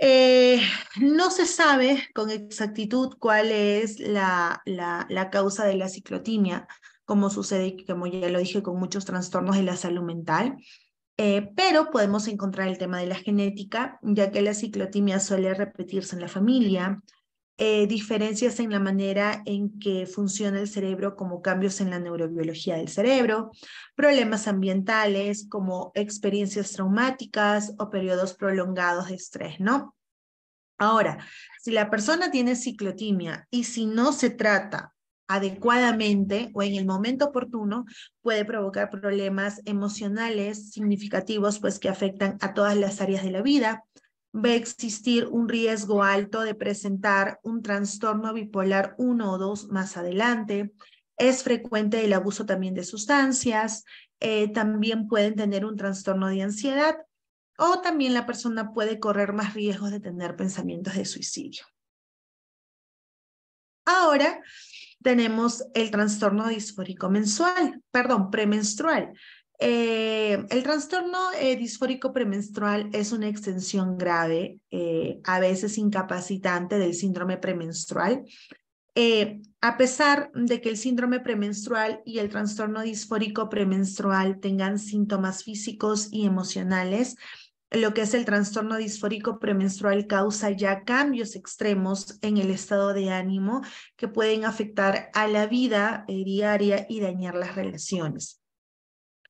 Eh, no se sabe con exactitud cuál es la causa de la ciclotimia, como sucede, como ya lo dije, con muchos trastornos de la salud mental. Eh, pero podemos encontrar el tema de la genética, ya que la ciclotimia suele repetirse en la familia, eh, diferencias en la manera en que funciona el cerebro, como cambios en la neurobiología del cerebro, problemas ambientales como experiencias traumáticas o periodos prolongados de estrés, ¿no? Ahora, si la persona tiene ciclotimia y si no se trata adecuadamente o en el momento oportuno puede provocar problemas emocionales significativos pues que afectan a todas las áreas de la vida. Va a existir un riesgo alto de presentar un trastorno bipolar 1 o 2 más adelante. Es frecuente el abuso también de sustancias. Eh, también pueden tener un trastorno de ansiedad o también la persona puede correr más riesgos de tener pensamientos de suicidio. Ahora, tenemos el trastorno disfórico menstrual, perdón, premenstrual. Eh, el trastorno eh, disfórico premenstrual es una extensión grave, eh, a veces incapacitante del síndrome premenstrual. a pesar de que el síndrome premenstrual y el trastorno disfórico premenstrual tengan síntomas físicos y emocionales, lo que es el trastorno disfórico premenstrual causa ya cambios extremos en el estado de ánimo que pueden afectar a la vida eh, diaria y dañar las relaciones.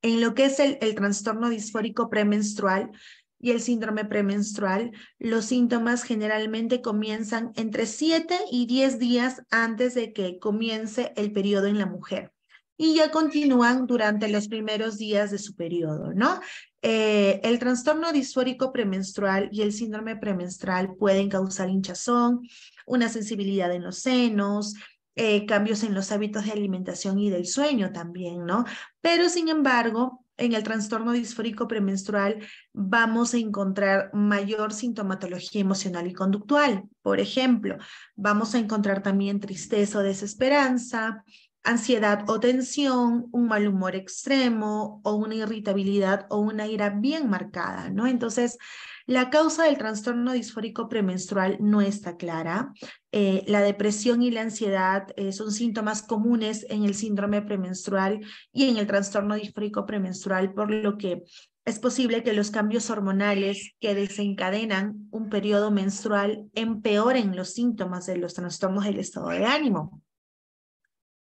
En lo que es el, trastorno disfórico premenstrual, y el síndrome premenstrual, los síntomas generalmente comienzan entre 7 y 10 días antes de que comience el periodo en la mujer y ya continúan durante los primeros días de su periodo, ¿no? Eh, el trastorno disfórico premenstrual y el síndrome premenstrual pueden causar hinchazón, una sensibilidad en los senos, eh, cambios en los hábitos de alimentación y del sueño también, ¿no? Pero sin embargo, en el trastorno disfórico premenstrual vamos a encontrar mayor sintomatología emocional y conductual. Por ejemplo, vamos a encontrar también tristeza o desesperanza, ansiedad o tensión, un mal humor extremo o una irritabilidad o una ira bien marcada, ¿no? Entonces, la causa del trastorno disfórico premenstrual no está clara. Eh, la depresión y la ansiedad eh, son síntomas comunes en el síndrome premenstrual y en el trastorno disfórico premenstrual, por lo que es posible que los cambios hormonales que desencadenan un periodo menstrual empeoren los síntomas de los trastornos del estado de ánimo.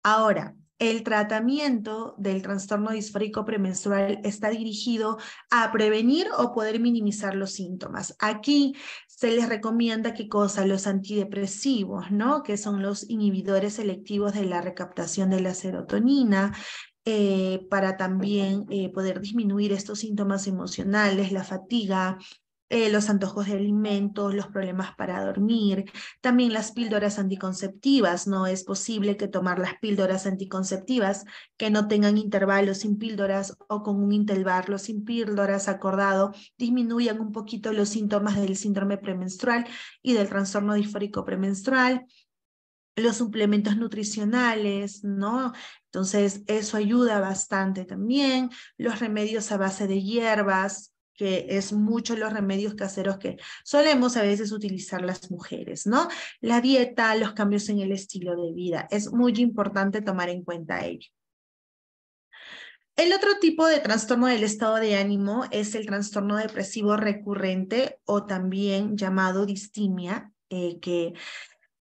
Ahora, el tratamiento del trastorno disfórico premenstrual está dirigido a prevenir o poder minimizar los síntomas. Aquí se les recomienda qué cosa, los antidepresivos, ¿no? Que son los inhibidores selectivos de la recaptación de la serotonina, eh, para también eh, poder disminuir estos síntomas emocionales, la fatiga, eh, los antojos de alimentos, los problemas para dormir, también las píldoras anticonceptivas. No es posible que tomar las píldoras anticonceptivas que no tengan intervalos sin píldoras o con un intervalo sin píldoras acordado disminuyan un poquito los síntomas del síndrome premenstrual y del trastorno disfórico premenstrual los suplementos nutricionales, ¿no? Entonces, eso ayuda bastante también. Los remedios a base de hierbas, que es mucho los remedios caseros que solemos a veces utilizar las mujeres, ¿no? La dieta, los cambios en el estilo de vida, es muy importante tomar en cuenta ello. El otro tipo de trastorno del estado de ánimo es el trastorno depresivo recurrente o también llamado distimia, eh, que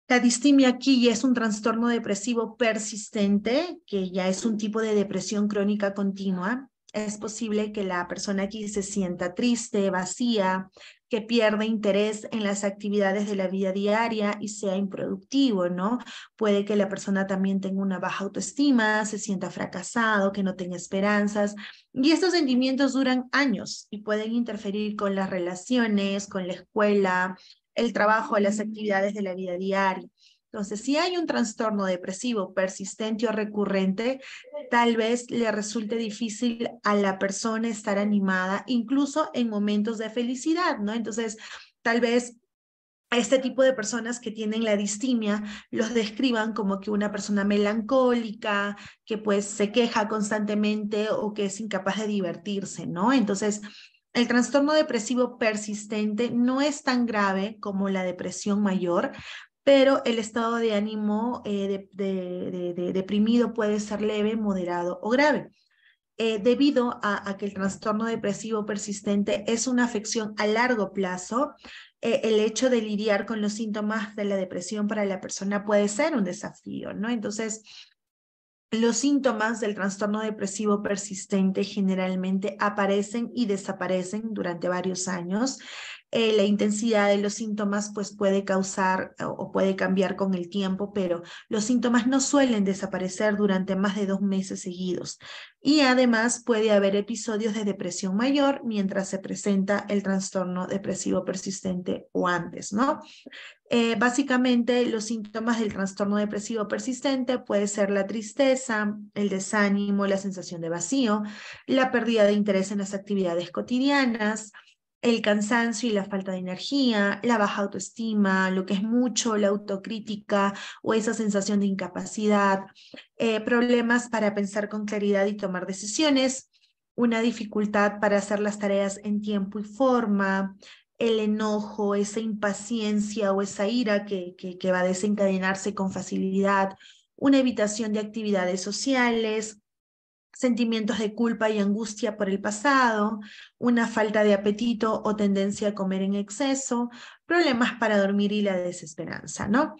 la distimia aquí es un trastorno depresivo persistente, que ya es un tipo de depresión crónica continua, es posible que la persona aquí se sienta triste, vacía, que pierda interés en las actividades de la vida diaria y sea improductivo, ¿no? Puede que la persona también tenga una baja autoestima, se sienta fracasado, que no tenga esperanzas. Y estos sentimientos duran años y pueden interferir con las relaciones, con la escuela, el trabajo, las mm. actividades de la vida diaria. Entonces, si hay un trastorno depresivo persistente o recurrente, tal vez le resulte difícil a la persona estar animada, incluso en momentos de felicidad, ¿no? Entonces, tal vez este tipo de personas que tienen la distimia los describan como que una persona melancólica, que pues se queja constantemente o que es incapaz de divertirse, ¿no? Entonces, el trastorno depresivo persistente no es tan grave como la depresión mayor, pero el estado de ánimo eh, de, deprimido puede ser leve, moderado o grave. Eh, debido a, que el trastorno depresivo persistente es una afección a largo plazo, eh, el hecho de lidiar con los síntomas de la depresión para la persona puede ser un desafío, ¿no? Entonces, los síntomas del trastorno depresivo persistente generalmente aparecen y desaparecen durante varios años eh, la intensidad de los síntomas pues puede causar o puede cambiar con el tiempo, pero los síntomas no suelen desaparecer durante más de dos meses seguidos. Y además puede haber episodios de depresión mayor mientras se presenta el trastorno depresivo persistente o antes, ¿no? Eh, básicamente, los síntomas del trastorno depresivo persistente puede ser la tristeza, el desánimo, la sensación de vacío, la pérdida de interés en las actividades cotidianas, el cansancio y la falta de energía, la baja autoestima, lo que es mucho, la autocrítica o esa sensación de incapacidad, eh, problemas para pensar con claridad y tomar decisiones, una dificultad para hacer las tareas en tiempo y forma, el enojo, esa impaciencia o esa ira que, que, que va a desencadenarse con facilidad, una evitación de actividades sociales, sentimientos de culpa y angustia por el pasado, una falta de apetito o tendencia a comer en exceso, problemas para dormir y la desesperanza, ¿no?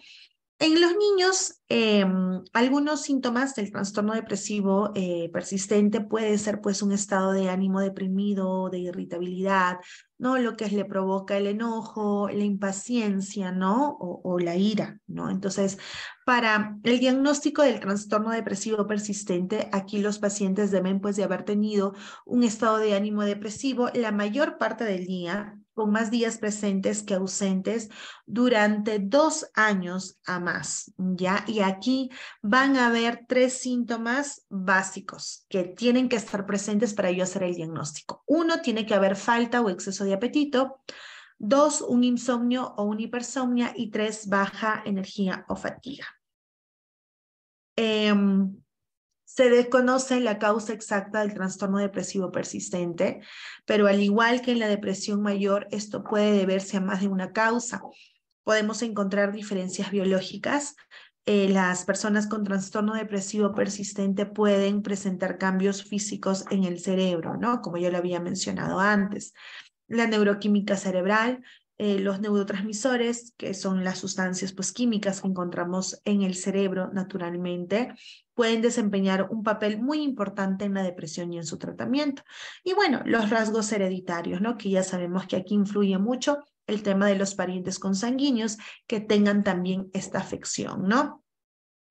En los niños, em, algunos síntomas del trastorno depresivo eh, persistente puede ser pues un estado de ánimo deprimido, de irritabilidad, ¿no? Lo que le provoca el enojo, la impaciencia, ¿no? O, o, la ira, ¿no? Entonces, para el diagnóstico del trastorno depresivo persistente, aquí los pacientes deben pues de haber tenido un estado de ánimo depresivo la mayor parte del día, con más días presentes que ausentes durante dos años a más, ¿ya? Y aquí van a haber tres síntomas básicos que tienen que estar presentes para yo hacer el diagnóstico. Uno, tiene que haber falta o exceso de apetito. Dos, un insomnio o una hipersomnia. Y tres, baja energía o fatiga. Em, se desconoce la causa exacta del trastorno depresivo persistente, pero al igual que en la depresión mayor, esto puede deberse a más de una causa. Podemos encontrar diferencias biológicas, eh, las personas con trastorno depresivo persistente pueden presentar cambios físicos en el cerebro, ¿no? Como yo lo había mencionado antes. La neuroquímica cerebral, eh, los neurotransmisores, que son las sustancias pues, químicas que encontramos en el cerebro naturalmente, pueden desempeñar un papel muy importante en la depresión y en su tratamiento. Y bueno, los rasgos hereditarios, ¿no? que ya sabemos que aquí influye mucho el tema de los parientes consanguíneos que tengan también esta afección, ¿no?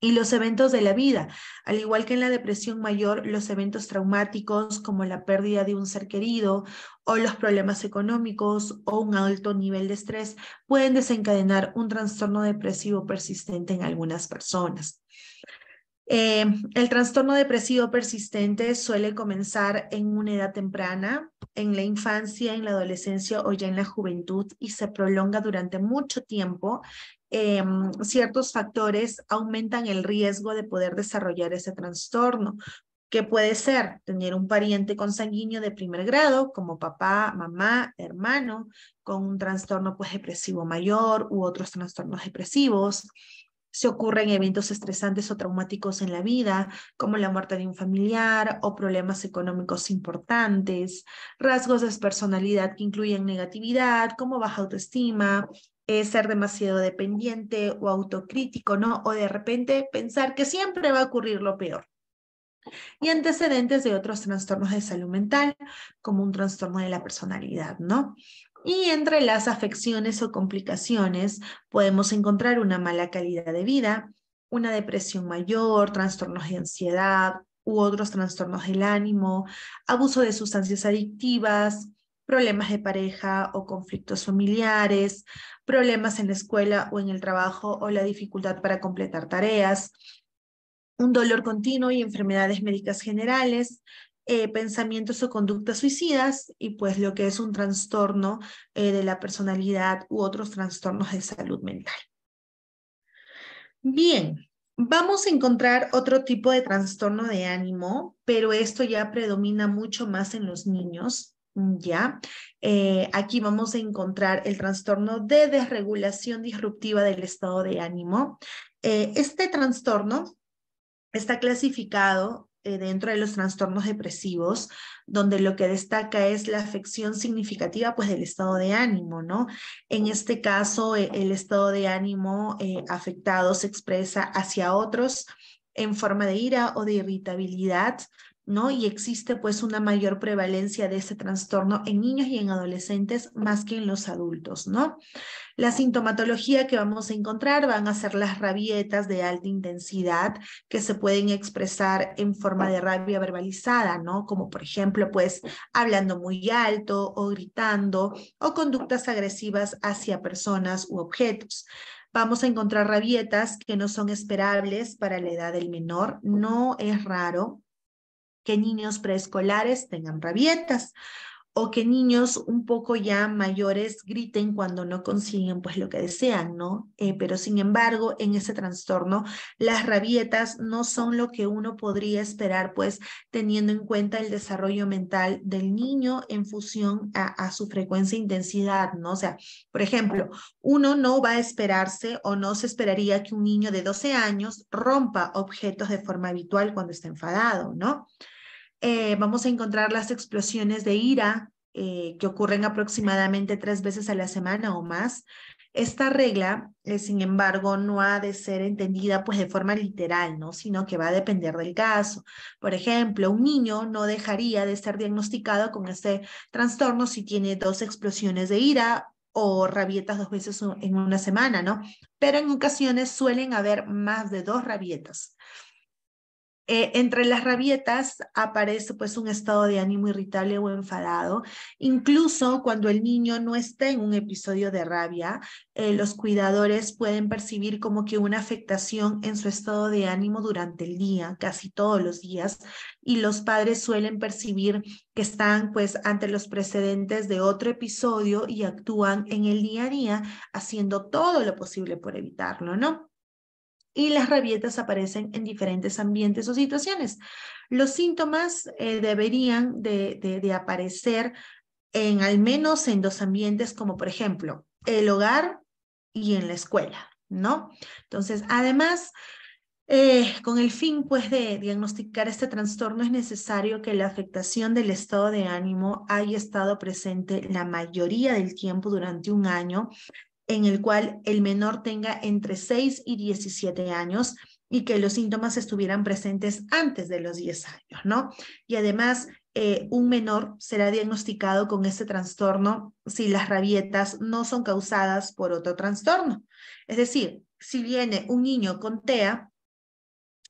y los eventos de la vida. Al igual que en la depresión mayor, los eventos traumáticos como la pérdida de un ser querido o los problemas económicos o un alto nivel de estrés pueden desencadenar un trastorno depresivo persistente en algunas personas. Eh, el trastorno depresivo persistente suele comenzar en una edad temprana, en la infancia, en la adolescencia o ya en la juventud y se prolonga durante mucho tiempo Em, ciertos factores aumentan el riesgo de poder desarrollar ese trastorno, que puede ser tener un pariente consanguíneo de primer grado, como papá, mamá, hermano, con un trastorno pues, depresivo mayor u otros trastornos depresivos. Se ocurren eventos estresantes o traumáticos en la vida, como la muerte de un familiar o problemas económicos importantes, rasgos de personalidad que incluyen negatividad, como baja autoestima, ser demasiado dependiente o autocrítico, ¿no? O de repente pensar que siempre va a ocurrir lo peor. Y antecedentes de otros trastornos de salud mental, como un trastorno de la personalidad, ¿no? Y entre las afecciones o complicaciones podemos encontrar una mala calidad de vida, una depresión mayor, trastornos de ansiedad u otros trastornos del ánimo, abuso de sustancias adictivas, problemas de pareja o conflictos familiares, problemas en la escuela o en el trabajo o la dificultad para completar tareas, un dolor continuo y enfermedades médicas generales, eh, pensamientos o conductas suicidas y pues lo que es un trastorno eh, de la personalidad u otros trastornos de salud mental. Bien, vamos a encontrar otro tipo de trastorno de ánimo, pero esto ya predomina mucho más en los niños. ¿ya? Eh, aquí vamos a encontrar el trastorno de desregulación disruptiva del estado de ánimo. Eh, este trastorno está clasificado eh, dentro de los trastornos depresivos, donde lo que destaca es la afección significativa pues, del estado de ánimo, ¿no? En este caso, el estado de ánimo afectado se expresa hacia otros en forma de ira o de irritabilidad, y existe pues una mayor prevalencia de este trastorno en niños y en adolescentes más que en los adultos, ¿no? La sintomatología que vamos a encontrar van a ser las rabietas de alta intensidad que se pueden expresar en forma de rabia verbalizada, ¿no? Como por ejemplo, pues hablando muy alto o gritando o conductas agresivas hacia personas u objetos vamos a encontrar rabietas que no son esperables para la edad del menor. No es raro que niños preescolares tengan rabietas o que niños un poco ya mayores griten cuando no consiguen pues lo que desean, ¿no? Eh, pero sin embargo, en ese trastorno, las rabietas no son lo que uno podría esperar pues teniendo en cuenta el desarrollo mental del niño en función a, su frecuencia e intensidad, ¿no? O sea, por ejemplo, uno no va a esperarse o no se esperaría que un niño de 12 años rompa objetos de forma habitual cuando está enfadado, ¿no? Eh, vamos a encontrar las explosiones de ira eh, que ocurren aproximadamente tres veces a la semana o más. Esta regla, eh, sin embargo, no ha de ser entendida pues de forma literal, ¿no? sino que va a depender del caso. Por ejemplo, un niño no dejaría de ser diagnosticado con este trastorno si tiene dos explosiones de ira o rabietas dos veces en una semana, ¿no? Pero en ocasiones suelen haber más de dos rabietas. Eh, entre las rabietas aparece pues un estado de ánimo irritable o enfadado. Incluso cuando el niño no esté en un episodio de rabia, eh, los cuidadores pueden percibir como que una afectación en su estado de ánimo durante el día, casi todos los días, y los padres suelen percibir que están pues ante los precedentes de otro episodio y actúan en el día a día haciendo todo lo posible por evitarlo, ¿no? y las rabietas aparecen en diferentes ambientes o situaciones. Los síntomas eh, deberían de, aparecer en al menos en dos ambientes, como por ejemplo el hogar y en la escuela, ¿no? Entonces, además, eh, con el fin pues, de diagnosticar este trastorno es necesario que la afectación del estado de ánimo haya estado presente la mayoría del tiempo durante un año en el cual el menor tenga entre 6 y 17 años y que los síntomas estuvieran presentes antes de los 10 años, ¿no? Y además, eh, un menor será diagnosticado con este trastorno si las rabietas no son causadas por otro trastorno. Es decir, si viene un niño con TEA,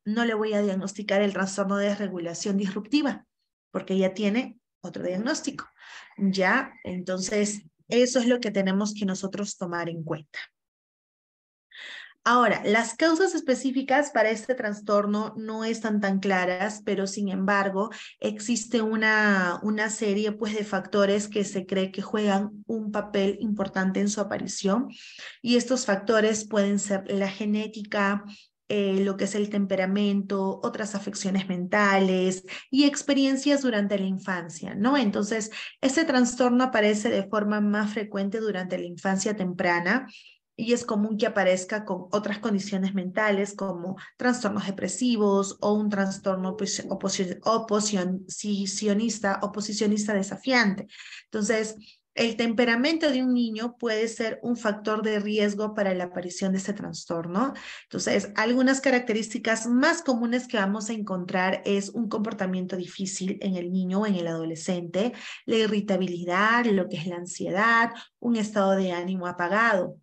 no le voy a diagnosticar el trastorno de desregulación disruptiva, porque ya tiene otro diagnóstico. Ya, entonces, eso es lo que tenemos que nosotros tomar en cuenta. Ahora, las causas específicas para este trastorno no están tan claras, pero sin embargo existe una, serie pues, de factores que se cree que juegan un papel importante en su aparición y estos factores pueden ser la genética, eh, lo que es el temperamento, otras afecciones mentales y experiencias durante la infancia, ¿no? Entonces, ese trastorno aparece de forma más frecuente durante la infancia temprana y es común que aparezca con otras condiciones mentales como trastornos depresivos o un trastorno pues, oposicionista, oposicionista desafiante. Entonces, el temperamento de un niño puede ser un factor de riesgo para la aparición de este trastorno. Entonces, algunas características más comunes que vamos a encontrar es un comportamiento difícil en el niño o en el adolescente, la irritabilidad, lo que es la ansiedad, un estado de ánimo apagado.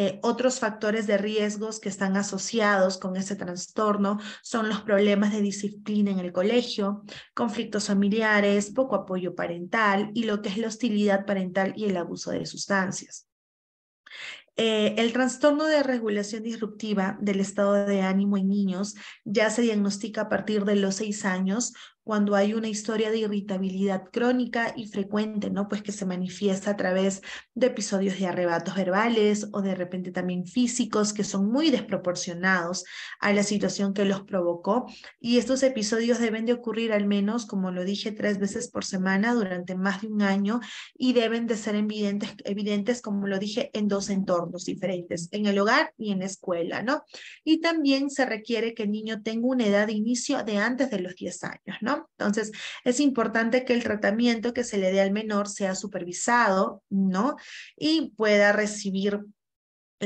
Eh, otros factores de riesgos que están asociados con ese trastorno son los problemas de disciplina en el colegio, conflictos familiares, poco apoyo parental y lo que es la hostilidad parental y el abuso de sustancias. Eh, el trastorno de regulación disruptiva del estado de ánimo en niños ya se diagnostica a partir de los seis años cuando hay una historia de irritabilidad crónica y frecuente, ¿no? Pues que se manifiesta a través de episodios de arrebatos verbales o de repente también físicos que son muy desproporcionados a la situación que los provocó. Y estos episodios deben de ocurrir al menos, como lo dije, tres veces por semana durante más de un año y deben de ser evidentes, evidentes como lo dije, en dos entornos diferentes, en el hogar y en la escuela, ¿no? Y también se requiere que el niño tenga una edad de inicio de antes de los 10 años, ¿no? Entonces, es importante que el tratamiento que se le dé al menor sea supervisado, ¿no? Y pueda recibir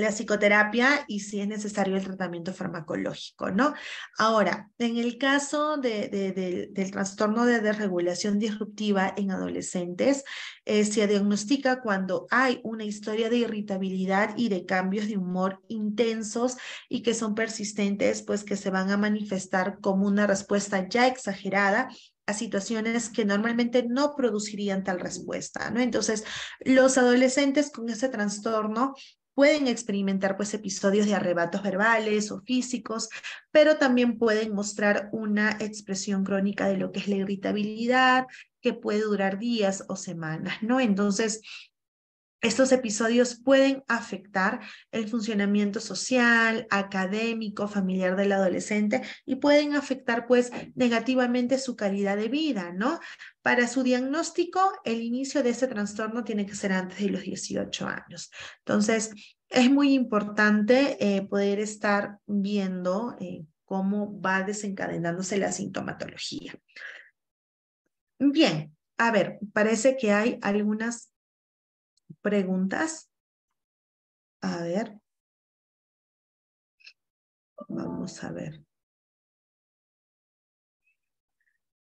la psicoterapia y si es necesario el tratamiento farmacológico, ¿no? Ahora, en el caso del trastorno de desregulación disruptiva en adolescentes, eh, se diagnostica cuando hay una historia de irritabilidad y de cambios de humor intensos y que son persistentes, pues que se van a manifestar como una respuesta ya exagerada a situaciones que normalmente no producirían tal respuesta, ¿no? Entonces, los adolescentes con ese trastorno pueden experimentar pues episodios de arrebatos verbales o físicos, pero también pueden mostrar una expresión crónica de lo que es la irritabilidad, que puede durar días o semanas, ¿no? Entonces, estos episodios pueden afectar el funcionamiento social, académico, familiar del adolescente y pueden afectar pues negativamente su calidad de vida, ¿no? Para su diagnóstico, el inicio de este trastorno tiene que ser antes de los 18 años. Entonces, es muy importante eh, poder estar viendo eh, cómo va desencadenándose la sintomatología. Bien, a ver, parece que hay algunas preguntas. A ver. Vamos a ver.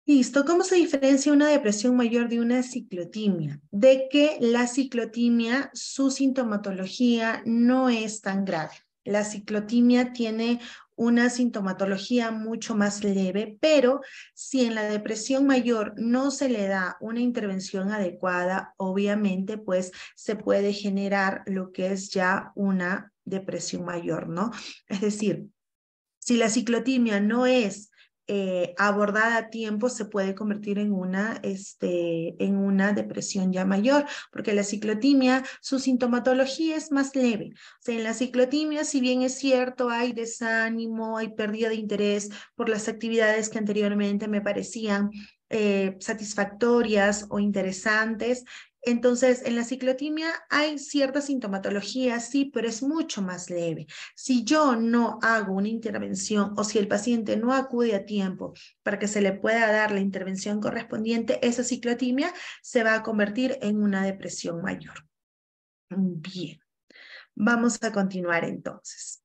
Listo, ¿cómo se diferencia una depresión mayor de una ciclotimia? De que la ciclotimia, su sintomatología no es tan grave. La ciclotimia tiene una sintomatología mucho más leve, pero si en la depresión mayor no se le da una intervención adecuada, obviamente pues se puede generar lo que es ya una depresión mayor, ¿no? Es decir, si la ciclotimia no es eh, abordada a tiempo se puede convertir en una, este, en una depresión ya mayor, porque la ciclotimia, su sintomatología es más leve. en la ciclotimia, si bien es cierto, hay desánimo, hay pérdida de interés por las actividades que anteriormente me parecían eh, satisfactorias o interesantes, entonces, en la ciclotimia hay cierta sintomatología, sí, pero es mucho más leve. Si yo no hago una intervención o si el paciente no acude a tiempo para que se le pueda dar la intervención correspondiente, esa ciclotimia se va a convertir en una depresión mayor. Bien, vamos a continuar entonces.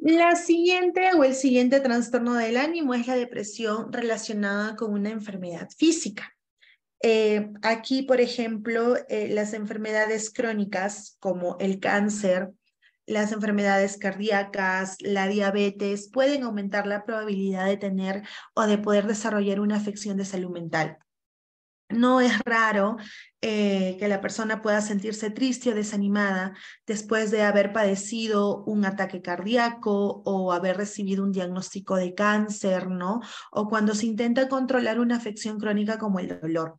La siguiente o el siguiente trastorno del ánimo es la depresión relacionada con una enfermedad física. Eh, aquí, por ejemplo, eh, las enfermedades crónicas como el cáncer, las enfermedades cardíacas, la diabetes, pueden aumentar la probabilidad de tener o de poder desarrollar una afección de salud mental. No es raro eh, que la persona pueda sentirse triste o desanimada después de haber padecido un ataque cardíaco o haber recibido un diagnóstico de cáncer, ¿no? O cuando se intenta controlar una afección crónica como el dolor.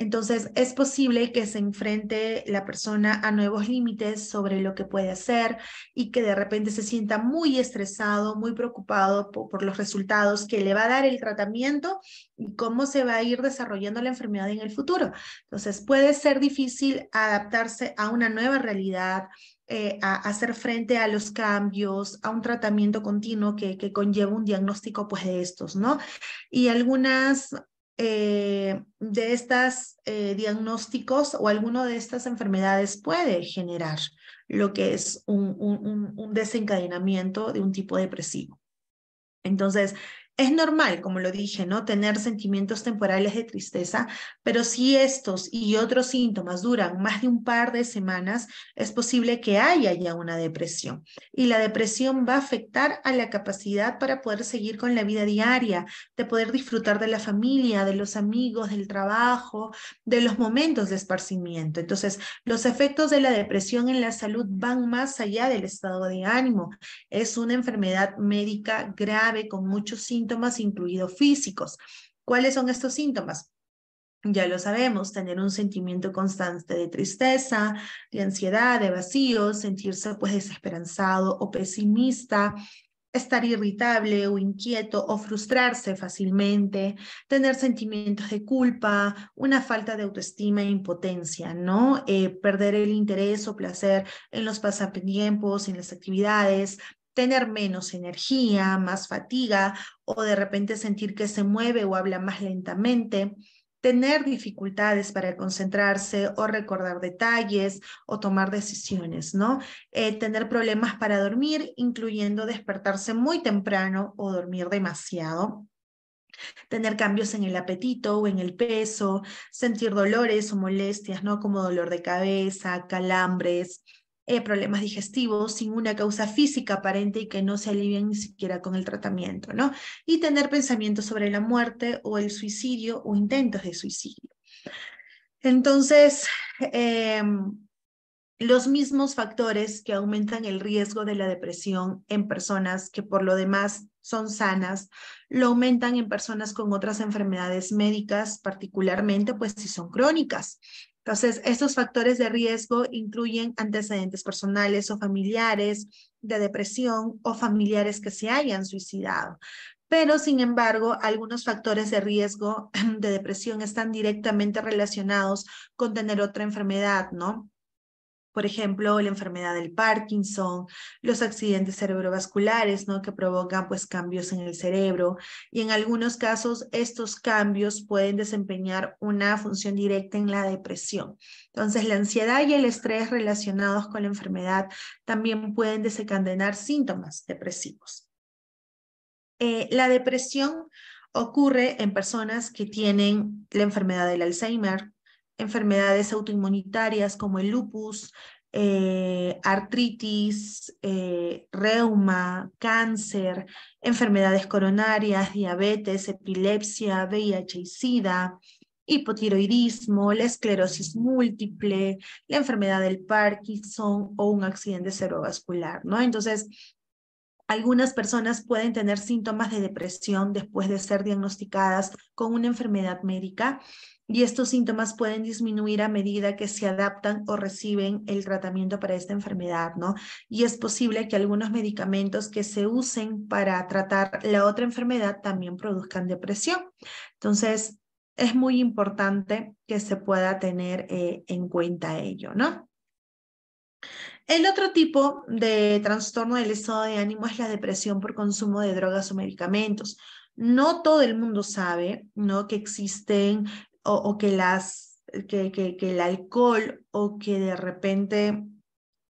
Entonces, es posible que se enfrente la persona a nuevos límites sobre lo que puede hacer y que de repente se sienta muy estresado, muy preocupado por, los resultados que le va a dar el tratamiento y cómo se va a ir desarrollando la enfermedad en el futuro. Entonces, puede ser difícil adaptarse a una nueva realidad. a, eh, a hacer frente a los cambios, a un tratamiento continuo que, que conlleva un diagnóstico pues de estos, ¿no? Y algunas eh, de estos eh, diagnósticos o alguno de estas enfermedades puede generar lo que es un, un desencadenamiento de un tipo depresivo. Entonces, es normal, como lo dije, ¿no? Tener sentimientos temporales de tristeza, pero si estos y otros síntomas duran más de un par de semanas, es posible que haya ya una depresión. Y la depresión va a afectar a la capacidad para poder seguir con la vida diaria, de poder disfrutar de la familia, de los amigos, del trabajo, de los momentos de esparcimiento. Entonces, los efectos de la depresión en la salud van más allá del estado de ánimo. Es una enfermedad médica grave con muchos síntomas incluidos físicos. ¿Cuáles son estos síntomas? Ya lo sabemos, tener un sentimiento constante de tristeza, de ansiedad, de vacío, sentirse pues desesperanzado o pesimista, estar irritable o inquieto o frustrarse fácilmente, tener sentimientos de culpa, una falta de autoestima e impotencia, ¿no? Eh, perder el interés o placer en los pasatiempos, en las actividades, tener menos energía, más fatiga o de repente sentir que se mueve o habla más lentamente, tener dificultades para concentrarse o recordar detalles o tomar decisiones, ¿no? Eh, tener problemas para dormir, incluyendo despertarse muy temprano o dormir demasiado tener cambios en el apetito o en el peso, sentir dolores o molestias, ¿no? Como dolor de cabeza, calambres, eh, problemas digestivos sin una causa física aparente y que no se alivian ni siquiera con el tratamiento, ¿no? Y tener pensamientos sobre la muerte o el suicidio o intentos de suicidio. Entonces, em, los mismos factores que aumentan el riesgo de la depresión en personas que por lo demás son sanas, lo aumentan en personas con otras enfermedades médicas, particularmente pues si son crónicas. Entonces, estos factores de riesgo incluyen antecedentes personales o familiares de depresión o familiares que se hayan suicidado. Pero, sin embargo, algunos factores de riesgo de depresión están directamente relacionados con tener otra enfermedad, ¿no? por ejemplo, la enfermedad del Parkinson, los accidentes cerebrovasculares, ¿no? Que provocan pues cambios en el cerebro y en algunos casos estos cambios pueden desempeñar una función directa en la depresión. Entonces, la ansiedad y el estrés relacionados con la enfermedad también pueden desencadenar síntomas depresivos. Eh, la depresión ocurre en personas que tienen la enfermedad del Alzheimer, enfermedades autoinmunitarias como el lupus, eh, artritis, eh, reuma, cáncer, enfermedades coronarias, diabetes, epilepsia, VIH y SIDA, hipotiroidismo, la esclerosis múltiple, la enfermedad del Parkinson o un accidente cerebrovascular, ¿no? Entonces, algunas personas pueden tener síntomas de depresión después de ser diagnosticadas con una enfermedad médica y estos síntomas pueden disminuir a medida que se adaptan o reciben el tratamiento para esta enfermedad, ¿no? Y es posible que algunos medicamentos que se usen para tratar la otra enfermedad también produzcan depresión. Entonces, es muy importante que se pueda tener eh, en cuenta ello, ¿no? El otro tipo de trastorno del estado de ánimo es la depresión por consumo de drogas o medicamentos. No todo el mundo sabe ¿no? que existen o, que, las, que, el alcohol o que de repente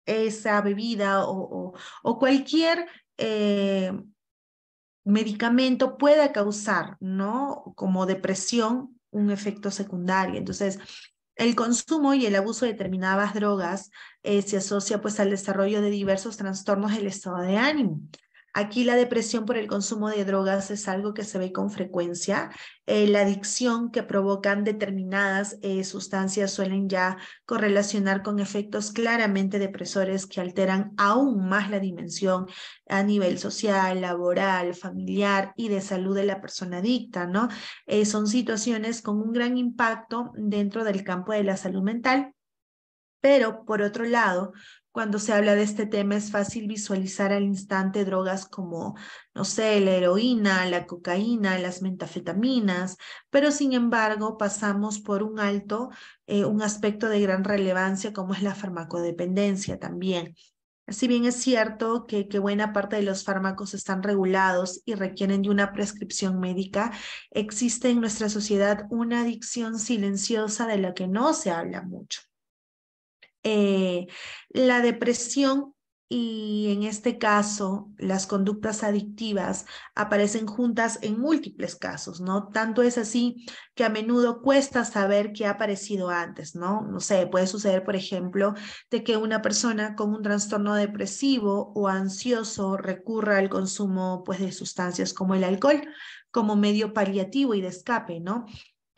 esa bebida o, cualquier eh, medicamento pueda causar, ¿no? Como depresión, un efecto secundario. Entonces, el consumo y el abuso de determinadas drogas eh, se asocia pues al desarrollo de diversos trastornos del estado de ánimo, Aquí la depresión por el consumo de drogas es algo que se ve con frecuencia. Eh, la adicción que provocan determinadas eh, sustancias suelen ya correlacionar con efectos claramente depresores que alteran aún más la dimensión a nivel social, laboral, familiar y de salud de la persona adicta, ¿no? Eh, son situaciones con un gran impacto dentro del campo de la salud mental pero por otro lado, cuando se habla de este tema es fácil visualizar al instante drogas como, no sé, la heroína, la cocaína, las metafetaminas, pero sin embargo pasamos por un alto, eh, un aspecto de gran relevancia como es la farmacodependencia también. Si bien es cierto que, buena parte de los fármacos están regulados y requieren de una prescripción médica, existe en nuestra sociedad una adicción silenciosa de la que no se habla mucho. Eh, la depresión y en este caso las conductas adictivas aparecen juntas en múltiples casos, ¿no? Tanto es así que a menudo cuesta saber qué ha aparecido antes, ¿no? No sé, puede suceder, por ejemplo, de que una persona con un trastorno depresivo o ansioso recurra al consumo pues, de sustancias como el alcohol como medio paliativo y de escape, ¿no?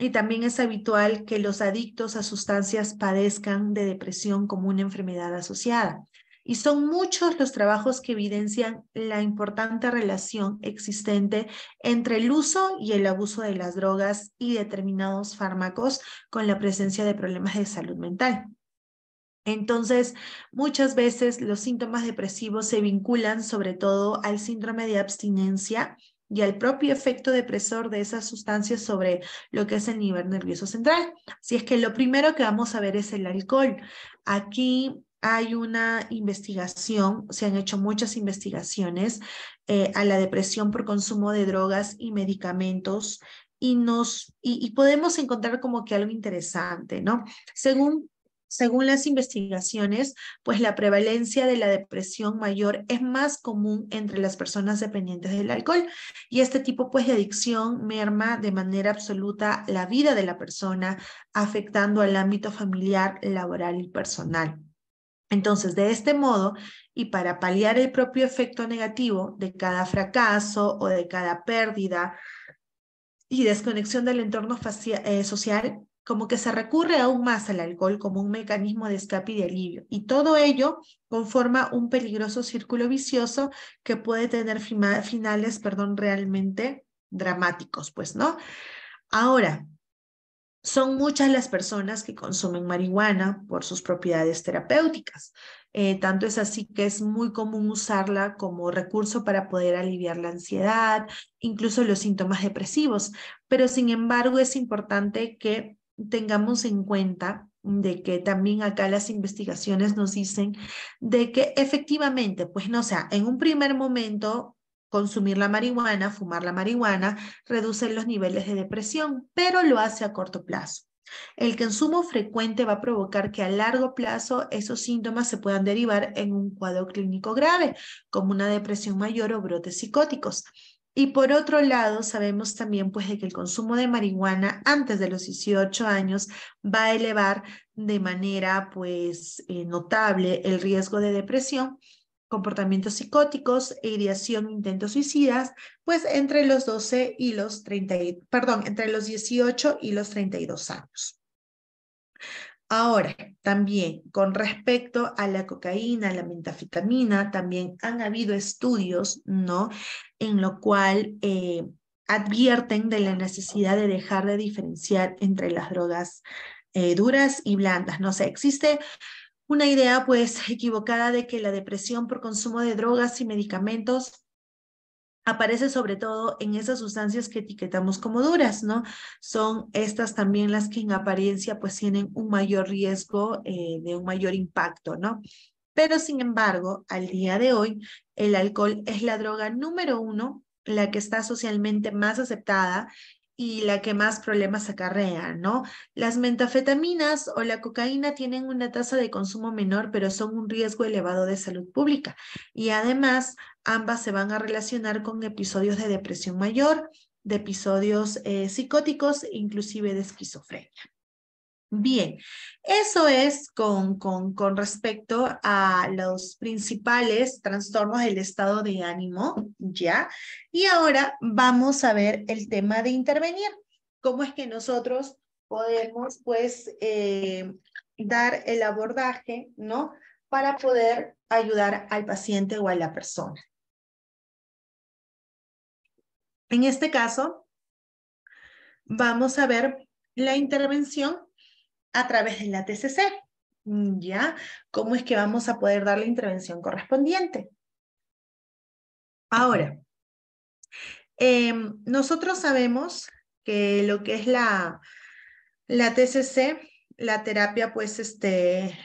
Y también es habitual que los adictos a sustancias padezcan de depresión como una enfermedad asociada. Y son muchos los trabajos que evidencian la importante relación existente entre el uso y el abuso de las drogas y determinados fármacos con la presencia de problemas de salud mental. Entonces, muchas veces los síntomas depresivos se vinculan sobre todo al síndrome de abstinencia y al propio efecto depresor de esas sustancias sobre lo que es el nivel nervioso central. si es que lo primero que vamos a ver es el alcohol. Aquí hay una investigación, se han hecho muchas investigaciones eh, a la depresión por consumo de drogas y medicamentos y, nos, y podemos encontrar como que algo interesante, ¿no? Según según las investigaciones, pues la prevalencia de la depresión mayor es más común entre las personas dependientes del alcohol y este tipo pues de adicción merma de manera absoluta la vida de la persona, afectando al ámbito familiar, laboral y personal. Entonces, de este modo, y para paliar el propio efecto negativo de cada fracaso o de cada pérdida y desconexión del entorno eh, social, como que se recurre aún más al alcohol como un mecanismo de escape y de alivio. Y todo ello conforma un peligroso círculo vicioso que puede tener finales perdón, realmente dramáticos, pues, ¿no? Ahora, son muchas las personas que consumen marihuana por sus propiedades terapéuticas. Eh, tanto es así que es muy común usarla como recurso para poder aliviar la ansiedad, incluso los síntomas depresivos. Pero sin embargo, es importante que tengamos en cuenta de que también acá las investigaciones nos dicen de que efectivamente, pues no, sea, en un primer momento consumir la marihuana, fumar la marihuana, reduce los niveles de depresión, pero lo hace a corto plazo. El consumo frecuente va a provocar que a largo plazo esos síntomas se puedan derivar en un cuadro clínico grave, como una depresión mayor o brotes psicóticos. Y por otro lado, sabemos también pues de que el consumo de marihuana antes de los 18 años va a elevar de manera pues eh, notable el riesgo de depresión, comportamientos psicóticos e ideación intentos suicidas, pues entre los 12 y los 30, perdón, entre los 18 y los 32 años. Ahora, también con respecto a la cocaína, la metafetamina, también han habido estudios, ¿no? En lo cual eh, advierten de la necesidad de dejar de diferenciar entre las drogas eh, duras y blandas. No sé, existe una idea pues equivocada de que la depresión por consumo de drogas y medicamentos aparece sobre todo en esas sustancias que etiquetamos como duras, ¿no? Son estas también las que en apariencia pues tienen un mayor riesgo eh, de un mayor impacto, ¿no? Pero sin embargo, al día de hoy, el alcohol es la droga número uno, la que está socialmente más aceptada y la que más problemas acarrea, ¿no? Las metafetaminas o la cocaína tienen una tasa de consumo menor, pero son un riesgo elevado de salud pública. Y además, ambas se van a relacionar con episodios de depresión mayor, de episodios eh, psicóticos, inclusive de esquizofrenia. Bien, eso es con, respecto a los principales trastornos del estado de ánimo, ¿ya? Y ahora vamos a ver el tema de intervenir. ¿Cómo es que nosotros podemos, pues, eh, dar el abordaje, ¿no? Para poder ayudar al paciente o a la persona. En este caso, vamos a ver la intervención a través de la TCC. Mm, ¿Ya? ¿Cómo es que vamos a poder dar la intervención correspondiente? Ahora, em, nosotros sabemos que lo que es la, la TCC, la terapia pues este,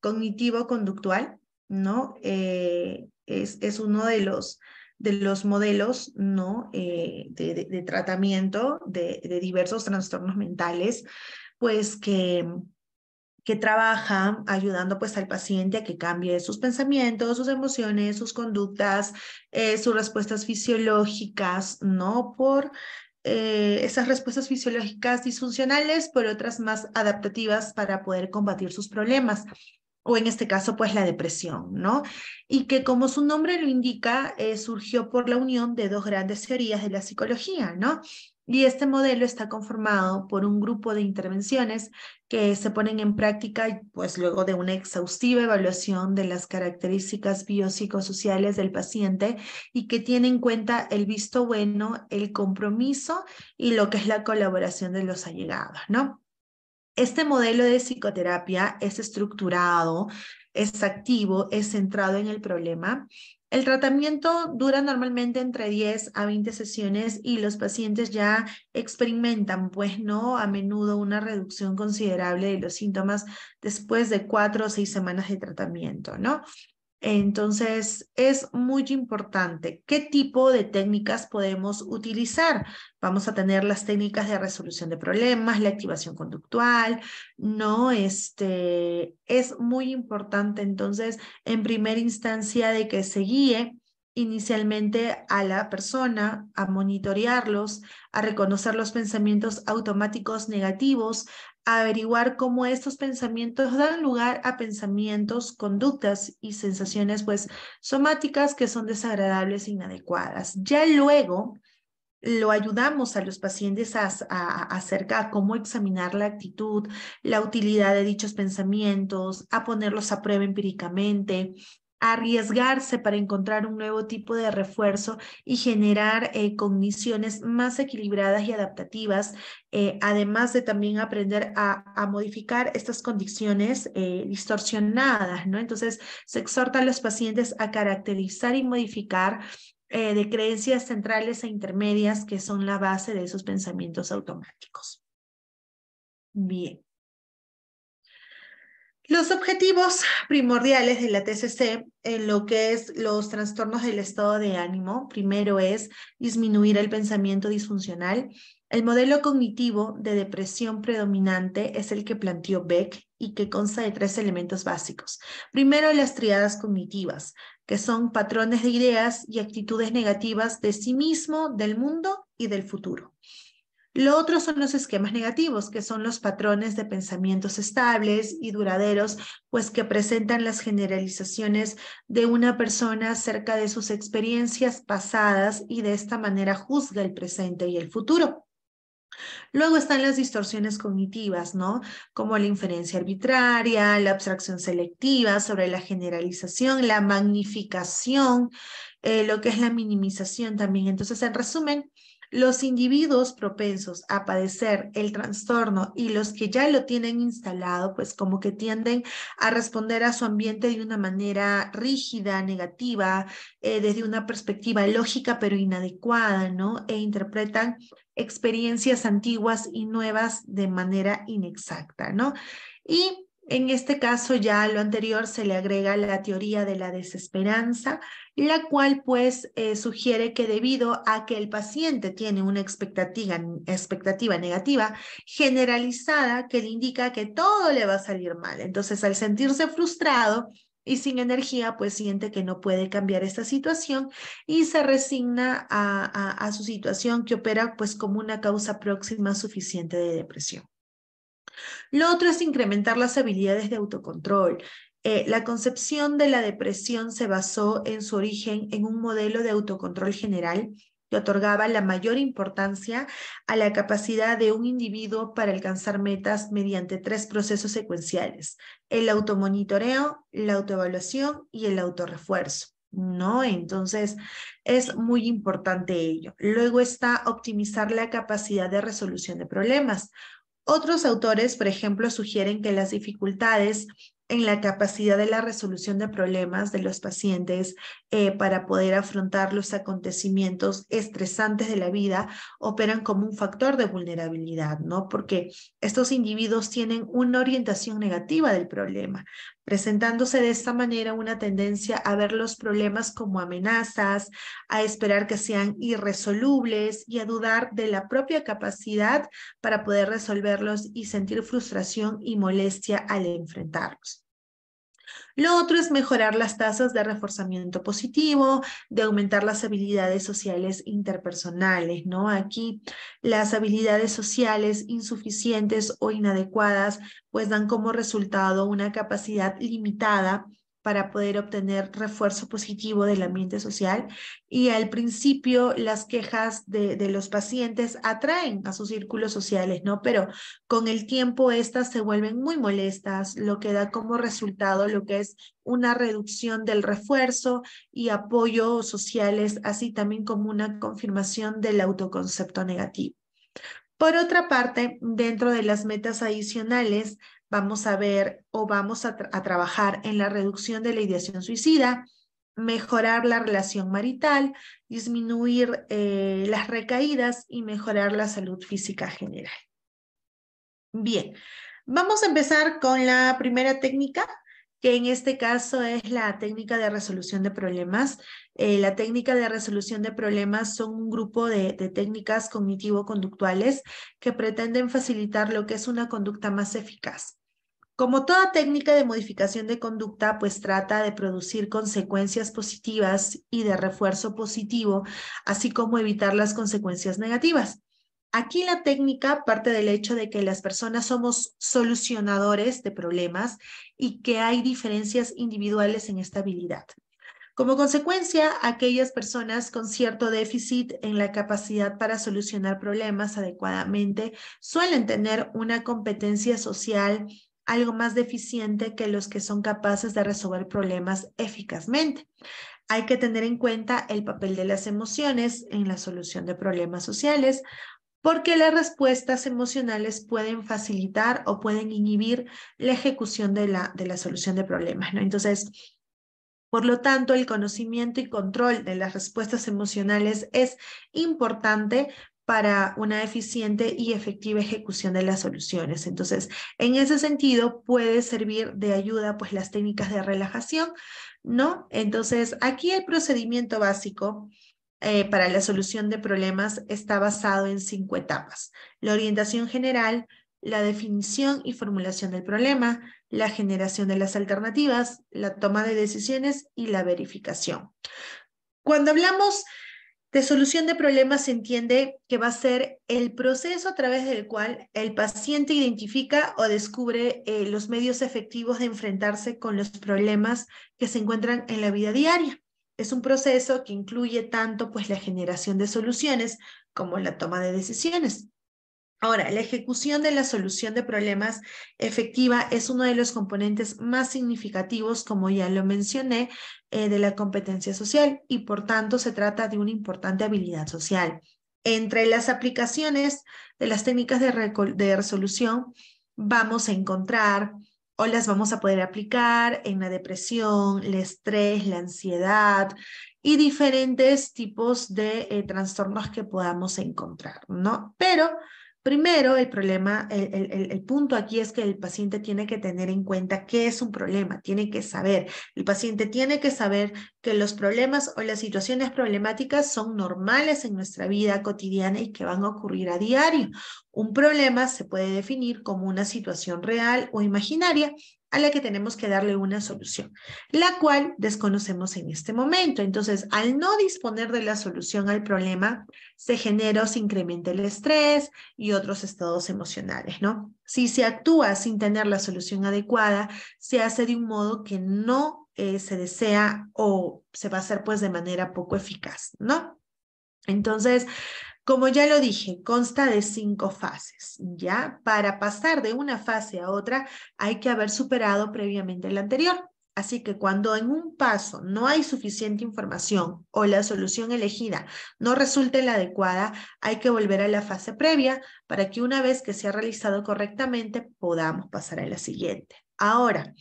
cognitivo-conductual, ¿no? Eh, es, es, uno de los, de los modelos, ¿no? Eh, de, tratamiento de diversos trastornos mentales pues que que trabaja ayudando pues al paciente a que cambie sus pensamientos, sus emociones, sus conductas, eh, sus respuestas fisiológicas, ¿no? Por eh, esas respuestas fisiológicas disfuncionales, por otras más adaptativas para poder combatir sus problemas o en este caso, pues la depresión, ¿no? Y que como su nombre lo indica, eh, surgió por la unión de dos grandes teorías de la psicología, ¿no? Y este modelo está conformado por un grupo de intervenciones que se ponen en práctica pues luego de una exhaustiva evaluación de las características biopsicosociales del paciente y que tiene en cuenta el visto bueno, el compromiso y lo que es la colaboración de los allegados, ¿no? Este modelo de psicoterapia es estructurado, es activo, es centrado en el problema el tratamiento dura normalmente entre 10 a 20 sesiones y los pacientes ya experimentan, pues no, a menudo una reducción considerable de los síntomas después de cuatro o seis semanas de tratamiento, ¿no? Entonces, es muy importante qué tipo de técnicas podemos utilizar. Vamos a tener las técnicas de resolución de problemas, la activación conductual, ¿no? Este, es muy importante entonces, en primera instancia, de que se guíe inicialmente a la persona, a monitorearlos, a reconocer los pensamientos automáticos negativos, a averiguar cómo estos pensamientos dan lugar a pensamientos, conductas y sensaciones pues somáticas que son desagradables e inadecuadas. Ya luego lo ayudamos a los pacientes a, acercar acerca cómo examinar la actitud, la utilidad de dichos pensamientos, a ponerlos a prueba empíricamente, arriesgarse para encontrar un nuevo tipo de refuerzo y generar eh, condiciones cogniciones más equilibradas y adaptativas, eh, además de también aprender a, modificar estas condiciones eh, distorsionadas, ¿no? Entonces, se exhorta a los pacientes a caracterizar y modificar de creencias centrales e intermedias que son la base de esos pensamientos automáticos. Bien. Los objetivos primordiales de la TCC en lo que es los trastornos del estado de ánimo, primero es disminuir el pensamiento disfuncional. El modelo cognitivo de depresión predominante es el que planteó Beck y que consta de tres elementos básicos. Primero, las triadas cognitivas, que son patrones de ideas y actitudes negativas de sí mismo, del mundo y del futuro. Lo otro son los esquemas negativos, que son los patrones de pensamientos estables y duraderos, pues que presentan las generalizaciones de una persona acerca de sus experiencias pasadas y de esta manera juzga el presente y el futuro. Luego están las distorsiones cognitivas, ¿no? Como la inferencia arbitraria, la abstracción selectiva sobre la generalización, la magnificación, eh, lo que es la minimización también. Entonces, en resumen, los individuos propensos a padecer el trastorno y los que ya lo tienen instalado, pues como que tienden a responder a su ambiente de una manera rígida, negativa, eh, desde una perspectiva lógica pero inadecuada, ¿no? E interpretan experiencias antiguas y nuevas de manera inexacta, ¿no? Y en este caso ya a lo anterior se le agrega la teoría de la desesperanza, la cual pues eh, sugiere que debido a que el paciente tiene una expectativa, negativa generalizada que le indica que todo le va a salir mal. Entonces al sentirse frustrado y sin energía pues siente que no puede cambiar esta situación y se resigna a, a su situación que opera pues como una causa próxima suficiente de depresión. Lo otro es incrementar las habilidades de autocontrol. Eh, la concepción de la depresión se basó en su origen en un modelo de autocontrol general que otorgaba la mayor importancia a la capacidad de un individuo para alcanzar metas mediante tres procesos secuenciales, el automonitoreo, la autoevaluación y el autorrefuerzo. ¿no? Entonces, es muy importante ello. Luego está optimizar la capacidad de resolución de problemas. Otros autores, por ejemplo, sugieren que las dificultades en la capacidad de la resolución de problemas de los pacientes eh, para poder afrontar los acontecimientos estresantes de la vida operan como un factor de vulnerabilidad, ¿no? Porque estos individuos tienen una orientación negativa del problema, presentándose de esta manera una tendencia a ver los problemas como amenazas, a esperar que sean irresolubles y a dudar de la propia capacidad para poder resolverlos y sentir frustración y molestia al enfrentarlos. Lo otro es mejorar las tasas de reforzamiento positivo, de aumentar las habilidades sociales interpersonales, ¿no? Aquí las habilidades sociales insuficientes o inadecuadas pues dan como resultado una capacidad limitada para poder obtener refuerzo positivo del ambiente social. Y al principio las quejas de, los pacientes atraen a sus círculos sociales, ¿no? Pero con el tiempo estas se vuelven muy molestas, lo que da como resultado lo que es una reducción del refuerzo y apoyo sociales, así también como una confirmación del autoconcepto negativo. Por otra parte, dentro de las metas adicionales, vamos a ver o vamos a, trabajar en la reducción de la ideación suicida, mejorar la relación marital, disminuir eh, las recaídas y mejorar la salud física general. Bien, vamos a empezar con la primera técnica, que en este caso es la técnica de resolución de problemas. Eh, la técnica de resolución de problemas son un grupo de técnicas cognitivo-conductuales que pretenden facilitar lo que es una conducta más eficaz como toda técnica de modificación de conducta, pues trata de producir consecuencias positivas y de refuerzo positivo, así como evitar las consecuencias negativas. Aquí la técnica parte del hecho de que las personas somos solucionadores de problemas y que hay diferencias individuales en esta habilidad. Como consecuencia, aquellas personas con cierto déficit en la capacidad para solucionar problemas adecuadamente suelen tener una competencia social algo más deficiente que los que son capaces de resolver problemas eficazmente. Hay que tener en cuenta el papel de las emociones en la solución de problemas sociales, porque las respuestas emocionales pueden facilitar o pueden inhibir la ejecución de la, de la solución de problemas, Entonces, por lo tanto, el conocimiento y control de las respuestas emocionales es importante para una eficiente y efectiva ejecución de las soluciones. Entonces, en ese sentido, puede servir de ayuda pues las técnicas de relajación, ¿no? Entonces, aquí el procedimiento básico eh, para la solución de problemas está basado en cinco etapas. La orientación general, la definición y formulación del problema, la generación de las alternativas, la toma de decisiones y la verificación. Cuando hablamos de solución de problemas se entiende que va a ser el proceso a través del cual el paciente identifica o descubre eh, los medios efectivos de enfrentarse con los problemas que se encuentran en la vida diaria. Es un proceso que incluye tanto pues, la generación de soluciones como la toma de decisiones. Ahora, la ejecución de la solución de problemas efectiva es uno de los componentes más significativos, como ya lo mencioné, eh, de la competencia social y por tanto se trata de una importante habilidad social. Entre las aplicaciones de las técnicas de, resolución vamos a encontrar o las vamos a poder aplicar en la depresión, el estrés, la ansiedad y diferentes tipos de eh, trastornos que podamos encontrar, ¿no? Pero Primero, el problema, el, punto aquí es que el paciente tiene que tener en cuenta qué es un problema, tiene que saber. El paciente tiene que saber que los problemas o las situaciones problemáticas son normales en nuestra vida cotidiana y que van a ocurrir a diario. Un problema se puede definir como una situación real o imaginaria a la que tenemos que darle una solución, la cual desconocemos en este momento. Entonces, al no disponer de la solución al problema, se genera o se incrementa el estrés y otros estados emocionales, ¿no? Si se actúa sin tener la solución adecuada, se hace de un modo que no eh, se desea o se va a hacer pues de manera poco eficaz, ¿no? Entonces, como ya lo dije, consta de cinco fases, ¿ya? Para pasar de una fase a otra hay que haber superado previamente la anterior. Así que cuando en un paso no hay suficiente información o la solución elegida no resulte la adecuada, hay que volver a la fase previa para que una vez que se ha realizado correctamente podamos pasar a la siguiente. Ahora,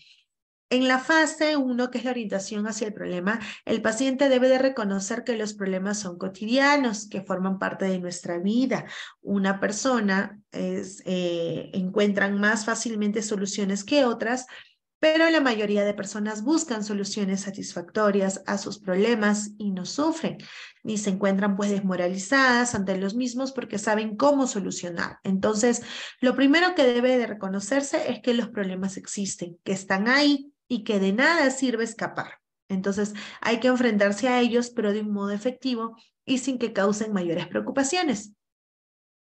en la fase 1, que es la orientación hacia el problema, el paciente debe de reconocer que los problemas son cotidianos, que forman parte de nuestra vida. Una persona es, eh, encuentran más fácilmente soluciones que otras, pero la mayoría de personas buscan soluciones satisfactorias a sus problemas y no sufren, ni se encuentran pues desmoralizadas ante los mismos porque saben cómo solucionar. Entonces, lo primero que debe de reconocerse es que los problemas existen, que están ahí y que de nada sirve escapar. Entonces hay que enfrentarse a ellos, pero de un modo efectivo y sin que causen mayores preocupaciones.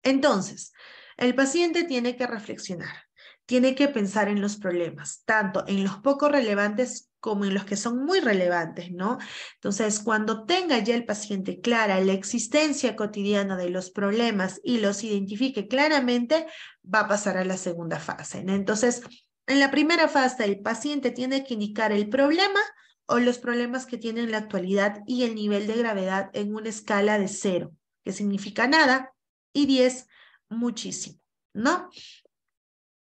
Entonces, el paciente tiene que reflexionar, tiene que pensar en los problemas, tanto en los poco relevantes como en los que son muy relevantes, ¿no? Entonces, cuando tenga ya el paciente clara la existencia cotidiana de los problemas y los identifique claramente, va a pasar a la segunda fase. Entonces, en la primera fase, el paciente tiene que indicar el problema o los problemas que tiene en la actualidad y el nivel de gravedad en una escala de cero, que significa nada, y diez, muchísimo, ¿no?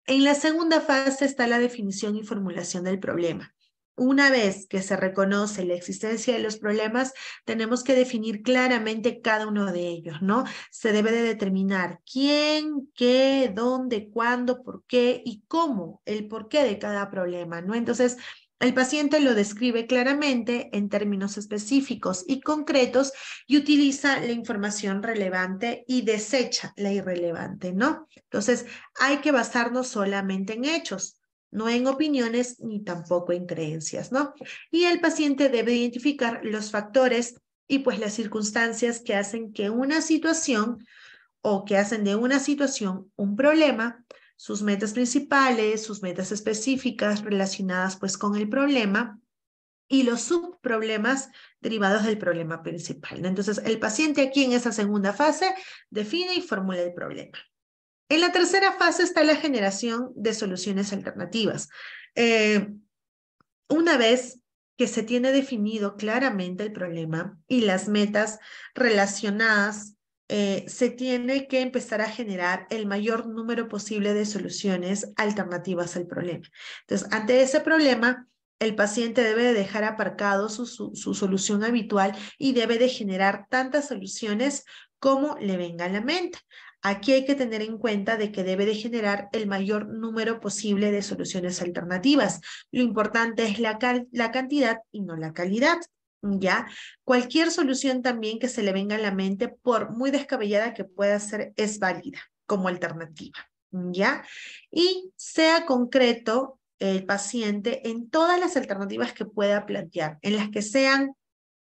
En la segunda fase está la definición y formulación del problema una vez que se reconoce la existencia de los problemas, tenemos que definir claramente cada uno de ellos, ¿no? Se debe de determinar quién, qué, dónde, cuándo, por qué y cómo, el por qué de cada problema, ¿no? Entonces, el paciente lo describe claramente en términos específicos y concretos y utiliza la información relevante y desecha la irrelevante, ¿no? Entonces, hay que basarnos solamente en hechos no en opiniones ni tampoco en creencias, ¿no? Y el paciente debe identificar los factores y pues las circunstancias que hacen que una situación o que hacen de una situación un problema, sus metas principales, sus metas específicas relacionadas pues con el problema y los subproblemas derivados del problema principal. Entonces, el paciente aquí en esa segunda fase define y formula el problema. En la tercera fase está la generación de soluciones alternativas. Eh, una vez que se tiene definido claramente el problema y las metas relacionadas, eh, se tiene que empezar a generar el mayor número posible de soluciones alternativas al problema. Entonces, ante ese problema, el paciente debe dejar aparcado su, solución habitual y debe de generar tantas soluciones como le venga a la mente. Aquí hay que tener en cuenta de que debe de generar el mayor número posible de soluciones alternativas. Lo importante es la, cantidad y no la calidad. ¿ya? Cualquier solución también que se le venga a la mente, por muy descabellada que pueda ser, es válida como alternativa, ¿ya? Y sea concreto el paciente en todas las alternativas que pueda plantear, en las que sean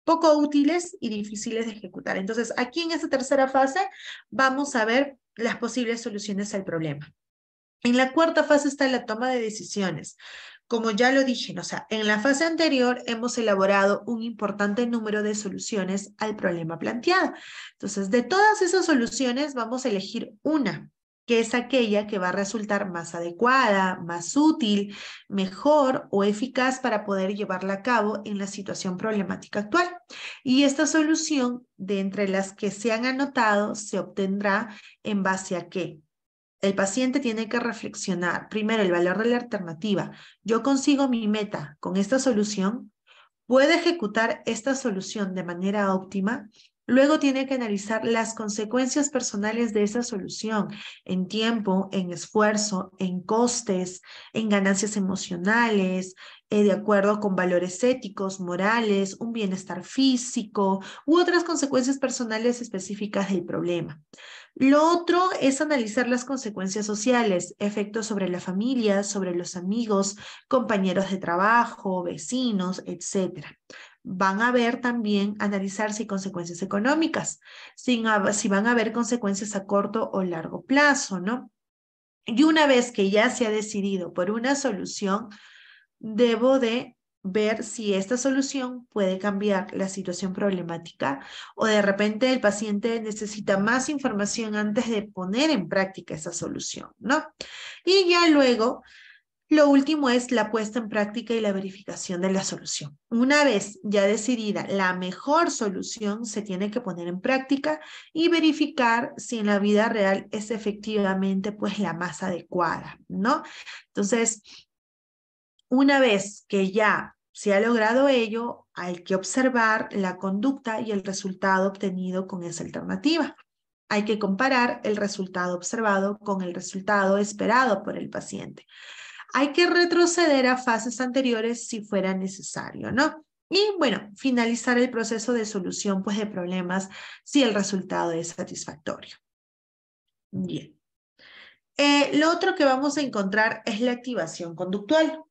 poco útiles y difíciles de ejecutar. Entonces, aquí en esta tercera fase vamos a ver las posibles soluciones al problema. En la cuarta fase está la toma de decisiones. Como ya lo dije, o sea, en la fase anterior hemos elaborado un importante número de soluciones al problema planteado. Entonces, de todas esas soluciones vamos a elegir una que es aquella que va a resultar más adecuada, más útil, mejor o eficaz para poder llevarla a cabo en la situación problemática actual. Y esta solución, de entre las que se han anotado, se obtendrá en base a qué? El paciente tiene que reflexionar primero el valor de la alternativa. Yo consigo mi meta con esta solución. ¿Puedo ejecutar esta solución de manera óptima? Luego tiene que analizar las consecuencias personales de esa solución en tiempo, en esfuerzo, en costes, en ganancias emocionales, eh, de acuerdo con valores éticos, morales, un bienestar físico u otras consecuencias personales específicas del problema. Lo otro es analizar las consecuencias sociales, efectos sobre la familia, sobre los amigos, compañeros de trabajo, vecinos, etc van a ver también analizar si consecuencias económicas, si, si van a haber consecuencias a corto o largo plazo, ¿no? Y una vez que ya se ha decidido por una solución, debo de ver si esta solución puede cambiar la situación problemática o de repente el paciente necesita más información antes de poner en práctica esa solución, ¿no? Y ya luego lo último es la puesta en práctica y la verificación de la solución. Una vez ya decidida la mejor solución, se tiene que poner en práctica y verificar si en la vida real es efectivamente pues la más adecuada, ¿no? Entonces, una vez que ya se ha logrado ello, hay que observar la conducta y el resultado obtenido con esa alternativa. Hay que comparar el resultado observado con el resultado esperado por el paciente. Hay que retroceder a fases anteriores si fuera necesario, ¿no? Y bueno, finalizar el proceso de solución pues, de problemas si el resultado es satisfactorio. Bien. Eh, lo otro que vamos a encontrar es la activación conductual.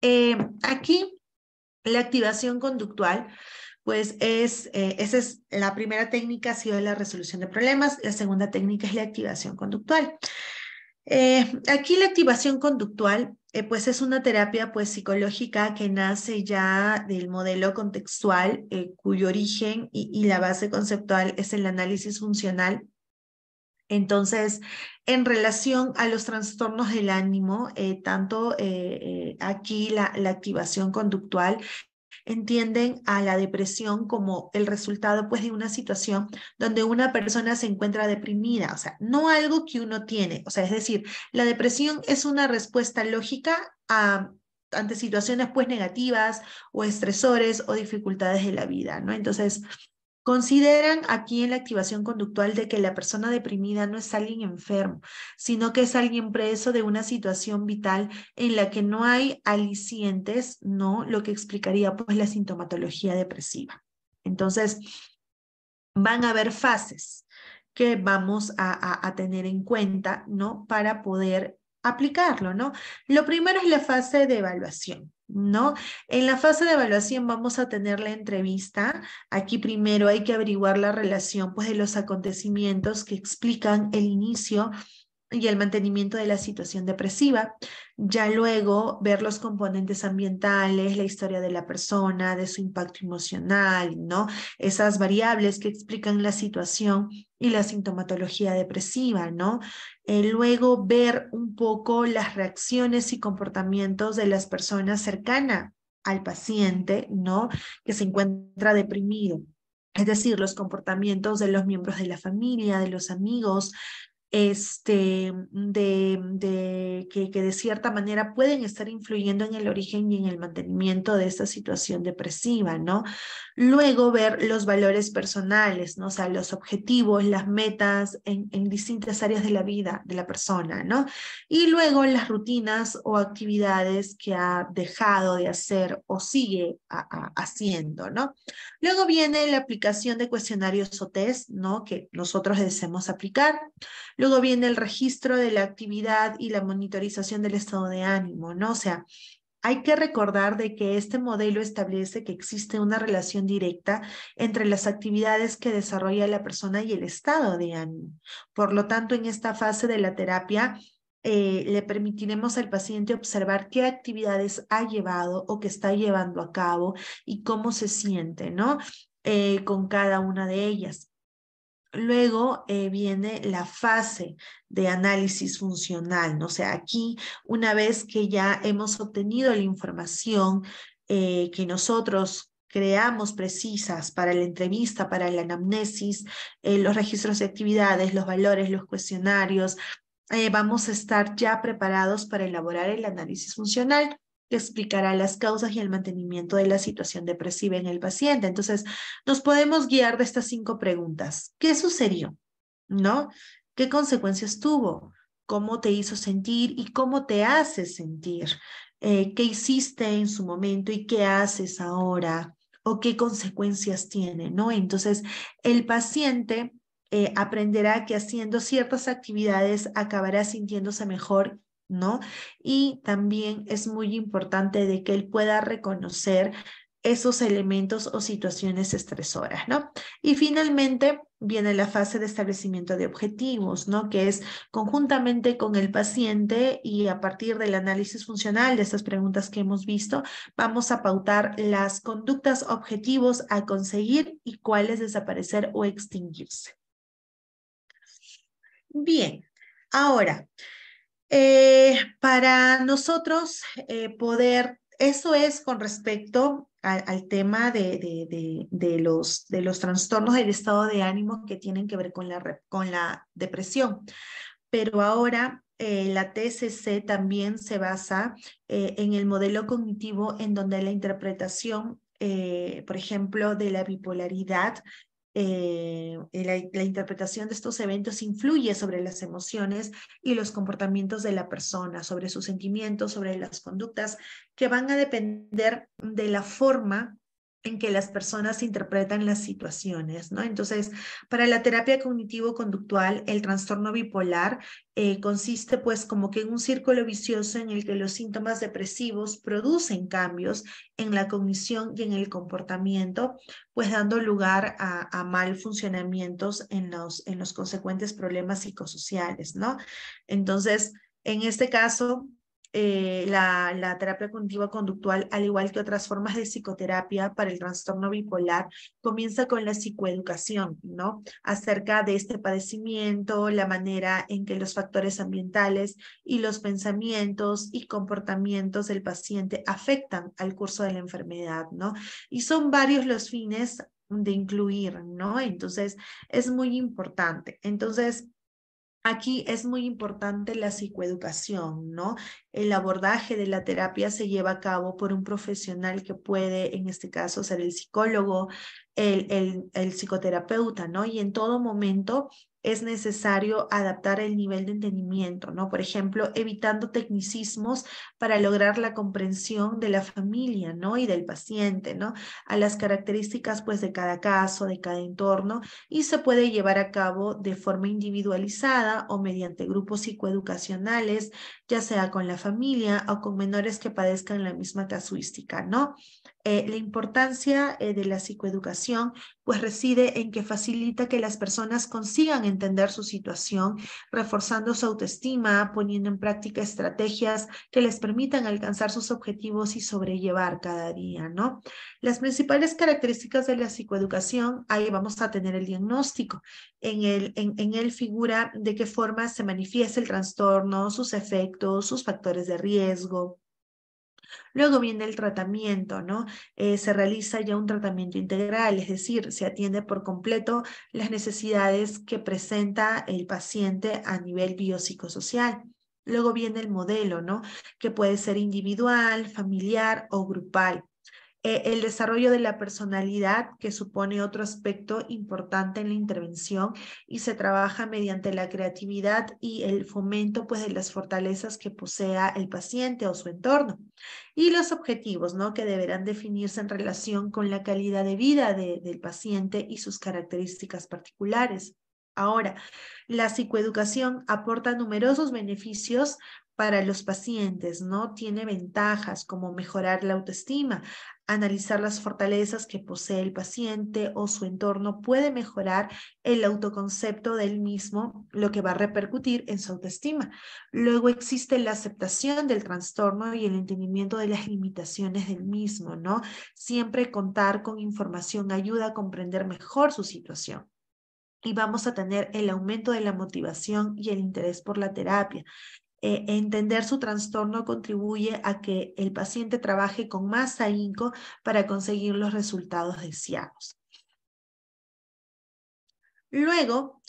Eh, aquí, la activación conductual, pues es, eh, esa es la primera técnica, ha sido la resolución de problemas, la segunda técnica es la activación conductual. Eh, aquí la activación conductual, eh, pues es una terapia pues, psicológica que nace ya del modelo contextual, eh, cuyo origen y, la base conceptual es el análisis funcional. Entonces, en relación a los trastornos del ánimo, tanto aquí la activación conductual entienden a la depresión como el resultado pues de una situación donde una persona se encuentra deprimida, o sea, no algo que uno tiene, o sea, es decir, la depresión es una respuesta lógica a ante situaciones pues negativas o estresores o dificultades de la vida, ¿no? Entonces, Consideran aquí en la activación conductual de que la persona deprimida no es alguien enfermo, sino que es alguien preso de una situación vital en la que no hay alicientes, ¿no? Lo que explicaría pues la sintomatología depresiva. Entonces, van a haber fases que vamos a, tener en cuenta, ¿no? Para poder aplicarlo, ¿no? Lo primero es la fase de evaluación. ¿no? En la fase de evaluación vamos a tener la entrevista. Aquí primero hay que averiguar la relación pues, de los acontecimientos que explican el inicio y el mantenimiento de la situación depresiva. Ya luego ver los componentes ambientales, la historia de la persona, de su impacto emocional, ¿no? Esas variables que explican la situación y la sintomatología depresiva, ¿no? Eh, luego ver un poco las reacciones y comportamientos de las personas cercanas al paciente, ¿no? Que se encuentra deprimido. Es decir, los comportamientos de los miembros de la familia, de los amigos, este, de, que, de cierta manera pueden estar influyendo en el origen y en el mantenimiento de esta situación depresiva, ¿no? Luego ver los valores personales, ¿no? O sea, los objetivos, las metas en, distintas áreas de la vida de la persona, ¿no? Y luego las rutinas o actividades que ha dejado de hacer o sigue haciendo, ¿no? Luego viene la aplicación de cuestionarios o test, ¿no? Que nosotros deseamos aplicar. Luego viene el registro de la actividad y la monitorización del estado de ánimo, ¿no? O sea, hay que recordar de que este modelo establece que existe una relación directa entre las actividades que desarrolla la persona y el estado de ánimo. Por lo tanto, en esta fase de la terapia, eh, le permitiremos al paciente observar qué actividades ha llevado o que está llevando a cabo y cómo se siente, ¿no? Eh, con cada una de ellas. Luego eh, viene la fase de análisis funcional, o sea, aquí una vez que ya hemos obtenido la información eh, que nosotros creamos precisas para la entrevista, para la anamnesis, eh, los registros de actividades, los valores, los cuestionarios, vamos a estar ya preparados para elaborar el análisis funcional explicará las causas y el mantenimiento de la situación depresiva en el paciente. Entonces, nos podemos guiar de estas cinco preguntas. ¿Qué sucedió? ¿No? ¿Qué consecuencias tuvo? ¿Cómo te hizo sentir y cómo te hace sentir? Eh, ¿Qué hiciste en su momento y qué haces ahora? ¿O qué consecuencias tiene? ¿No? Entonces, el paciente eh, aprenderá que haciendo ciertas actividades acabará sintiéndose mejor ¿no? Y también es muy importante de que él pueda reconocer esos elementos o situaciones estresoras, ¿no? Y finalmente viene la fase de establecimiento de objetivos, ¿no? Que es conjuntamente con el paciente y a partir del análisis funcional de estas preguntas que hemos visto, vamos a pautar las conductas objetivos a conseguir y cuáles desaparecer o extinguirse. Bien, ahora, eh, para nosotros eh, poder, eso es con respecto al tema de, los, de los trastornos del estado de ánimo que tienen que ver con la, con la depresión. Pero ahora eh, la TCC también se basa en el modelo cognitivo en donde la interpretación por ejemplo, de la bipolaridad eh, la, la, interpretación de estos eventos influye sobre las emociones y los comportamientos de la persona, sobre sus sentimientos, sobre las conductas, que van a depender de la forma en que las personas interpretan las situaciones, ¿no? Entonces, para la terapia cognitivo-conductual, el trastorno bipolar eh, consiste pues como que en un círculo vicioso en el que los síntomas depresivos producen cambios en la cognición y en el comportamiento, pues dando lugar a, mal funcionamientos en los, en los consecuentes problemas psicosociales, ¿no? Entonces, en este caso, eh, la, la, terapia cognitiva conductual, al igual que otras formas de psicoterapia para el trastorno bipolar, comienza con la psicoeducación, ¿no? Acerca de este padecimiento, la manera en que los factores ambientales y los pensamientos y comportamientos del paciente afectan al curso de la enfermedad, ¿no? Y son varios los fines de incluir, ¿no? Entonces, es muy importante. Entonces, Aquí es muy importante la psicoeducación, ¿no? El abordaje de la terapia se lleva a cabo por un profesional que puede, en este caso, ser el psicólogo, el, el, psicoterapeuta, ¿no? Y en todo momento es necesario adaptar el nivel de entendimiento, ¿no? Por ejemplo, evitando tecnicismos para lograr la comprensión de la familia, ¿no? Y del paciente, ¿no? A las características, pues, de cada caso, de cada entorno, y se puede llevar a cabo de forma individualizada o mediante grupos psicoeducacionales, ya sea con la familia o con menores que padezcan la misma casuística, ¿no? Eh, la importancia eh, de la psicoeducación pues reside en que facilita que las personas consigan entender su situación, reforzando su autoestima, poniendo en práctica estrategias que les permitan alcanzar sus objetivos y sobrellevar cada día, ¿no? Las principales características de la psicoeducación, ahí vamos a tener el diagnóstico. En él el figura de qué forma se manifiesta el trastorno, sus efectos, sus factores de riesgo, Luego viene el tratamiento, ¿no? Eh, se realiza ya un tratamiento integral, es decir, se atiende por completo las necesidades que presenta el paciente a nivel biopsicosocial. Luego viene el modelo, ¿no? Que puede ser individual, familiar o grupal. Eh, el desarrollo de la personalidad, que supone otro aspecto importante en la intervención, y se trabaja mediante la creatividad y el fomento pues, de las fortalezas que posea el paciente o su entorno. Y los objetivos, ¿no? que deberán definirse en relación con la calidad de vida del paciente y sus características particulares. Ahora, la psicoeducación aporta numerosos beneficios para los pacientes, ¿no? Tiene ventajas como mejorar la autoestima, Analizar las fortalezas que posee el paciente o su entorno puede mejorar el autoconcepto del mismo, lo que va a repercutir en su autoestima. Luego existe la aceptación del trastorno y el entendimiento de las limitaciones del mismo, ¿no? Siempre contar con información ayuda a comprender mejor su situación y vamos a tener el aumento de la motivación y el interés por la terapia. Eh, entender su trastorno contribuye a que el paciente trabaje con más ahínco para conseguir los resultados deseados. Luego,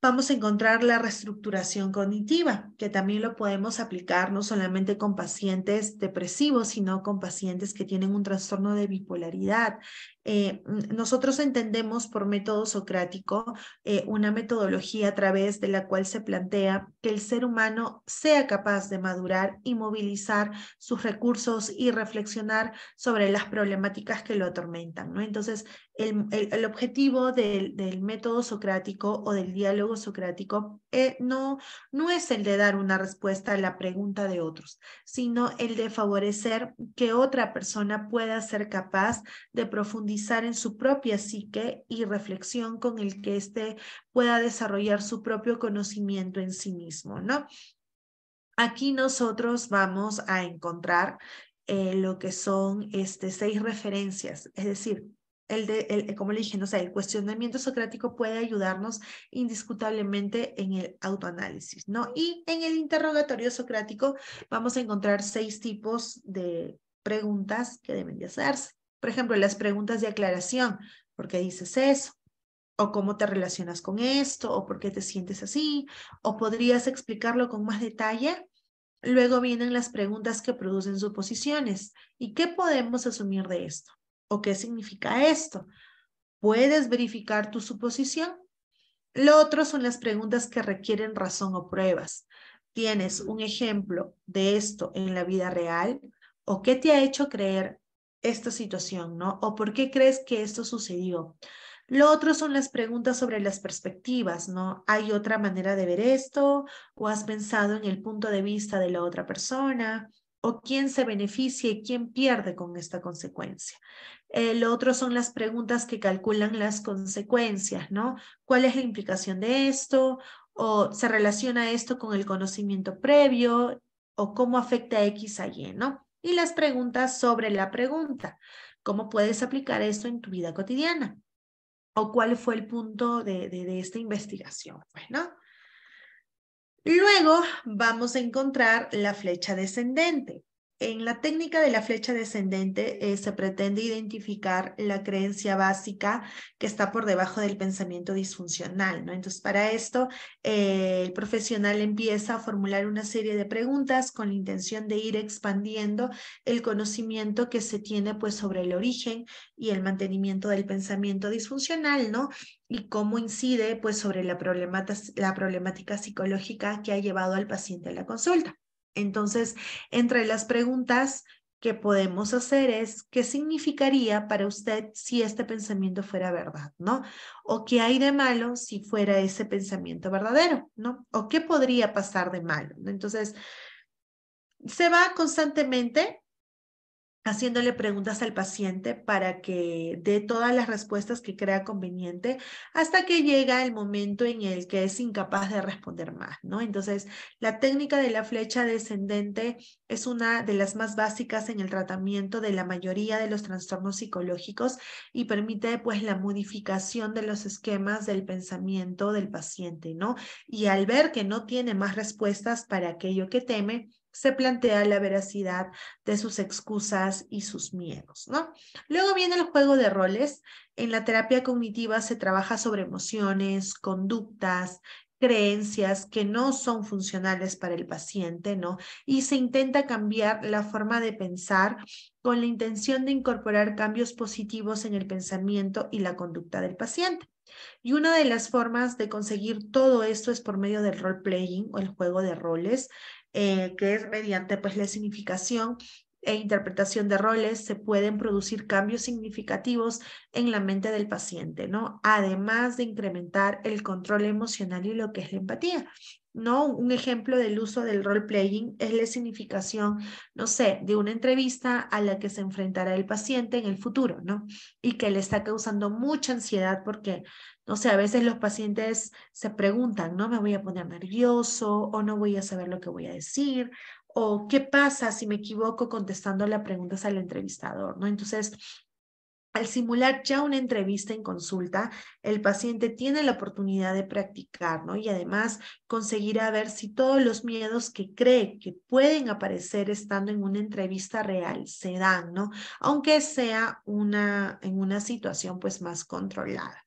vamos a encontrar la reestructuración cognitiva, que también lo podemos aplicar no solamente con pacientes depresivos, sino con pacientes que tienen un trastorno de bipolaridad. Eh, nosotros entendemos por método socrático eh, una metodología a través de la cual se plantea que el ser humano sea capaz de madurar y movilizar sus recursos y reflexionar sobre las problemáticas que lo atormentan. ¿no? Entonces, el, objetivo del, método socrático o del diálogo socrático eh, no, no es el de dar una respuesta a la pregunta de otros, sino el de favorecer que otra persona pueda ser capaz de profundizar en su propia psique y reflexión con el que éste pueda desarrollar su propio conocimiento en sí mismo, ¿no? Aquí nosotros vamos a encontrar eh, lo que son este, seis referencias, es decir, el, de, como le dije, no el cuestionamiento socrático puede ayudarnos indiscutablemente en el autoanálisis, ¿no? Y en el interrogatorio socrático vamos a encontrar seis tipos de preguntas que deben de hacerse. Por ejemplo, las preguntas de aclaración, ¿por qué dices eso? ¿O cómo te relacionas con esto? ¿O por qué te sientes así? ¿O podrías explicarlo con más detalle? Luego vienen las preguntas que producen suposiciones. ¿Y qué podemos asumir de esto? o qué significa esto. ¿Puedes verificar tu suposición? Lo otro son las preguntas que requieren razón o pruebas. ¿Tienes un ejemplo de esto en la vida real? ¿O qué te ha hecho creer esta situación, ¿O por qué crees que esto sucedió? Lo otro son las preguntas sobre las perspectivas, ¿no? ¿Hay otra manera de ver esto? ¿O has pensado en el punto de vista de la otra persona? o quién se beneficia y quién pierde con esta consecuencia. Eh, lo otro son las preguntas que calculan las consecuencias, ¿no? ¿Cuál es la implicación de esto? ¿O se relaciona esto con el conocimiento previo? ¿O cómo afecta a X a Y, ¿no? Y las preguntas sobre la pregunta. ¿Cómo puedes aplicar esto en tu vida cotidiana? ¿O cuál fue el punto de, esta investigación? Bueno, pues, Luego vamos a encontrar la flecha descendente. En la técnica de la flecha descendente eh, se pretende identificar la creencia básica que está por debajo del pensamiento disfuncional, ¿no? Entonces, para esto, eh, el profesional empieza a formular una serie de preguntas con la intención de ir expandiendo el conocimiento que se tiene, pues, sobre el origen y el mantenimiento del pensamiento disfuncional, ¿no? y cómo incide pues sobre la problemática psicológica que ha llevado al paciente a la consulta. Entonces, entre las preguntas que podemos hacer es, ¿qué significaría para usted si este pensamiento fuera verdad, no? ¿O qué hay de malo si fuera ese pensamiento verdadero, no? ¿O qué podría pasar de malo? Entonces, se va constantemente haciéndole preguntas al paciente para que dé todas las respuestas que crea conveniente hasta que llega el momento en el que es incapaz de responder más, ¿no? Entonces, la técnica de la flecha descendente es una de las más básicas en el tratamiento de la mayoría de los trastornos psicológicos y permite pues la modificación de los esquemas del pensamiento del paciente, ¿no? Y al ver que no tiene más respuestas para aquello que teme, se plantea la veracidad de sus excusas y sus miedos, ¿no? Luego viene el juego de roles. En la terapia cognitiva se trabaja sobre emociones, conductas, creencias que no son funcionales para el paciente, ¿no? Y se intenta cambiar la forma de pensar con la intención de incorporar cambios positivos en el pensamiento y la conducta del paciente. Y una de las formas de conseguir todo esto es por medio del role playing o el juego de roles, eh, que es mediante pues, la significación e interpretación de roles, se pueden producir cambios significativos en la mente del paciente, ¿no? Además de incrementar el control emocional y lo que es la empatía. ¿no? Un ejemplo del uso del role-playing es la significación, no sé, de una entrevista a la que se enfrentará el paciente en el futuro, ¿no? Y que le está causando mucha ansiedad porque no sé, sea, a veces los pacientes se preguntan, ¿no? Me voy a poner nervioso o no voy a saber lo que voy a decir o qué pasa si me equivoco contestando las preguntas al entrevistador, ¿no? Entonces, al simular ya una entrevista en consulta, el paciente tiene la oportunidad de practicar, ¿no? Y además conseguirá ver si todos los miedos que cree que pueden aparecer estando en una entrevista real se dan, ¿no? Aunque sea una, en una situación pues más controlada.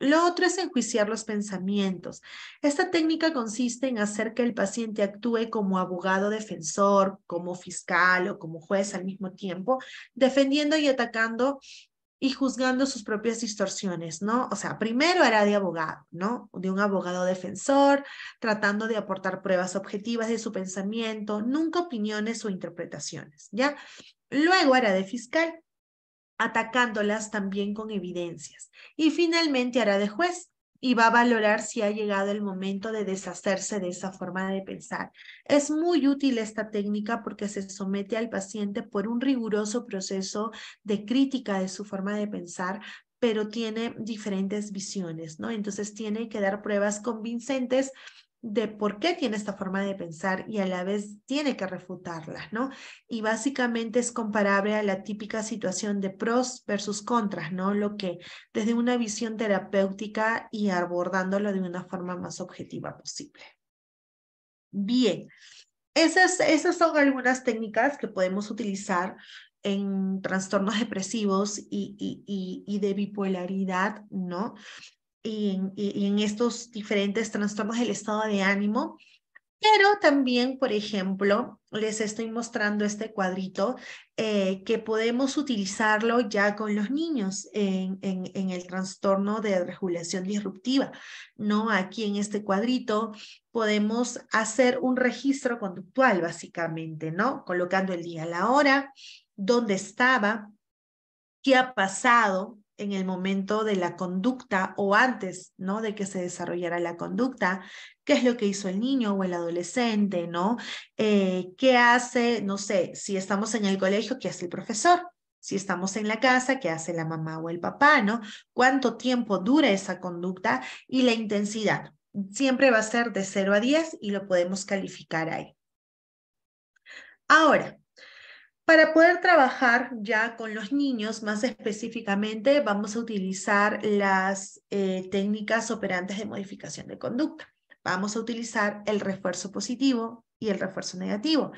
Lo otro es enjuiciar los pensamientos. Esta técnica consiste en hacer que el paciente actúe como abogado defensor, como fiscal o como juez al mismo tiempo, defendiendo y atacando y juzgando sus propias distorsiones, ¿no? O sea, primero era de abogado, ¿no? De un abogado defensor, tratando de aportar pruebas objetivas de su pensamiento, nunca opiniones o interpretaciones, ¿ya? Luego era de fiscal, atacándolas también con evidencias. Y finalmente hará de juez y va a valorar si ha llegado el momento de deshacerse de esa forma de pensar. Es muy útil esta técnica porque se somete al paciente por un riguroso proceso de crítica de su forma de pensar pero tiene diferentes visiones, ¿no? Entonces tiene que dar pruebas convincentes de por qué tiene esta forma de pensar y a la vez tiene que refutarlas, ¿no? Y básicamente es comparable a la típica situación de pros versus contras, ¿no? Lo que desde una visión terapéutica y abordándolo de una forma más objetiva posible. Bien, esas, esas son algunas técnicas que podemos utilizar en trastornos depresivos y, y de bipolaridad, ¿no? y en estos diferentes trastornos del estado de ánimo. Pero también, por ejemplo, les estoy mostrando este cuadrito eh, que podemos utilizarlo ya con los niños en, en, el trastorno de regulación disruptiva. ¿no? Aquí en este cuadrito podemos hacer un registro conductual, básicamente, ¿no? colocando el día, la hora, dónde estaba, qué ha pasado, en el momento de la conducta o antes, ¿no? De que se desarrollara la conducta, qué es lo que hizo el niño o el adolescente, ¿no? Eh, ¿Qué hace, no sé, si estamos en el colegio, qué hace el profesor? Si estamos en la casa, ¿qué hace la mamá o el papá, ¿no? ¿Cuánto tiempo dura esa conducta y la intensidad? Siempre va a ser de 0 a 10 y lo podemos calificar ahí. Ahora, para poder trabajar ya con los niños más específicamente, vamos a utilizar las eh, técnicas operantes de modificación de conducta. Vamos a utilizar el refuerzo positivo y el refuerzo negativo.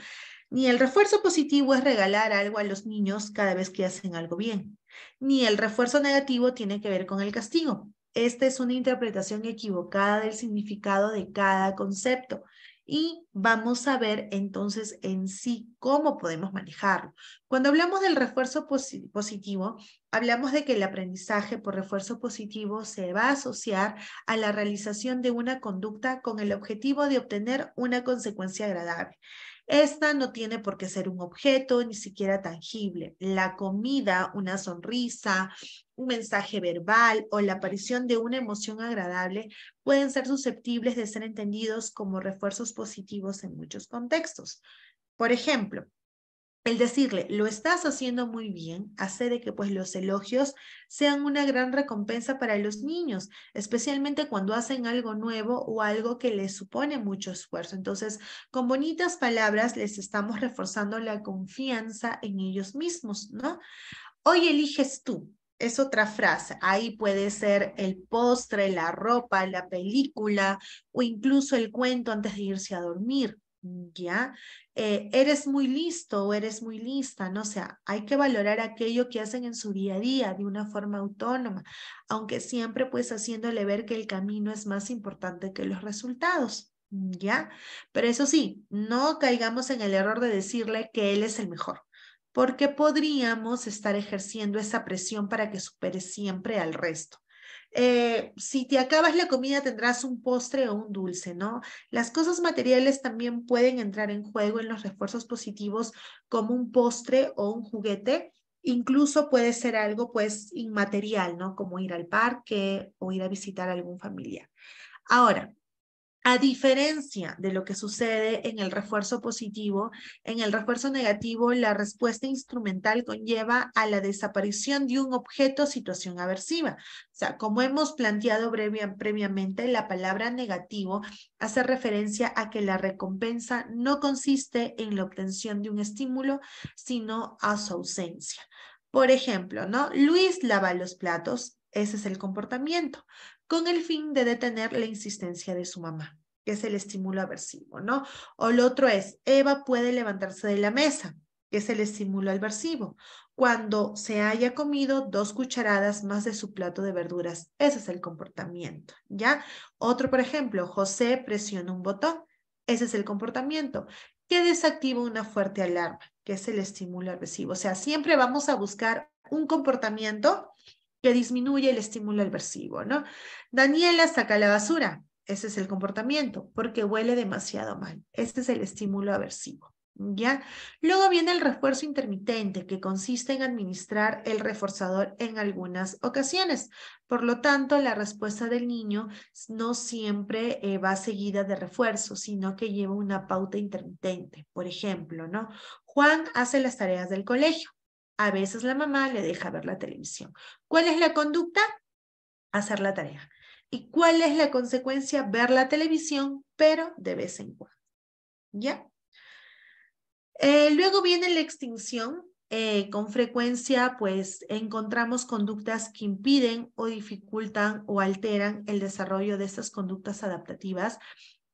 Ni el refuerzo positivo es regalar algo a los niños cada vez que hacen algo bien, ni el refuerzo negativo tiene que ver con el castigo. Esta es una interpretación equivocada del significado de cada concepto y vamos a ver entonces en sí cómo podemos manejarlo. Cuando hablamos del refuerzo positivo, hablamos de que el aprendizaje por refuerzo positivo se va a asociar a la realización de una conducta con el objetivo de obtener una consecuencia agradable. Esta no tiene por qué ser un objeto, ni siquiera tangible. La comida, una sonrisa, un mensaje verbal o la aparición de una emoción agradable pueden ser susceptibles de ser entendidos como refuerzos positivos en muchos contextos. Por ejemplo, el decirle, lo estás haciendo muy bien, hace de que pues los elogios sean una gran recompensa para los niños, especialmente cuando hacen algo nuevo o algo que les supone mucho esfuerzo. Entonces, con bonitas palabras les estamos reforzando la confianza en ellos mismos, ¿no? Hoy eliges tú, es otra frase. Ahí puede ser el postre, la ropa, la película o incluso el cuento antes de irse a dormir. ¿ya? Eh, eres muy listo o eres muy lista, ¿no? O sea, hay que valorar aquello que hacen en su día a día de una forma autónoma, aunque siempre pues haciéndole ver que el camino es más importante que los resultados, ¿ya? Pero eso sí, no caigamos en el error de decirle que él es el mejor porque podríamos estar ejerciendo esa presión para que supere siempre al resto. Eh, si te acabas la comida tendrás un postre o un dulce, ¿no? Las cosas materiales también pueden entrar en juego en los refuerzos positivos como un postre o un juguete. Incluso puede ser algo pues inmaterial, ¿no? Como ir al parque o ir a visitar a algún familiar. Ahora, a diferencia de lo que sucede en el refuerzo positivo, en el refuerzo negativo la respuesta instrumental conlleva a la desaparición de un objeto o situación aversiva. O sea, como hemos planteado previamente, la palabra negativo hace referencia a que la recompensa no consiste en la obtención de un estímulo, sino a su ausencia. Por ejemplo, ¿no? Luis lava los platos, ese es el comportamiento con el fin de detener la insistencia de su mamá, que es el estímulo aversivo, ¿no? O lo otro es, Eva puede levantarse de la mesa, que es el estímulo aversivo, cuando se haya comido dos cucharadas más de su plato de verduras. Ese es el comportamiento, ¿ya? Otro, por ejemplo, José presiona un botón. Ese es el comportamiento que desactiva una fuerte alarma, que es el estímulo aversivo. O sea, siempre vamos a buscar un comportamiento que disminuye el estímulo aversivo, ¿no? Daniela saca la basura, ese es el comportamiento, porque huele demasiado mal, ese es el estímulo aversivo. ¿Ya? Luego viene el refuerzo intermitente, que consiste en administrar el reforzador en algunas ocasiones. Por lo tanto, la respuesta del niño no siempre eh, va seguida de refuerzo, sino que lleva una pauta intermitente. Por ejemplo, ¿no? Juan hace las tareas del colegio. A veces la mamá le deja ver la televisión. ¿Cuál es la conducta? Hacer la tarea. ¿Y cuál es la consecuencia? Ver la televisión, pero de vez en cuando. ¿Ya? Eh, luego viene la extinción. Eh, con frecuencia, pues encontramos conductas que impiden o dificultan o alteran el desarrollo de estas conductas adaptativas,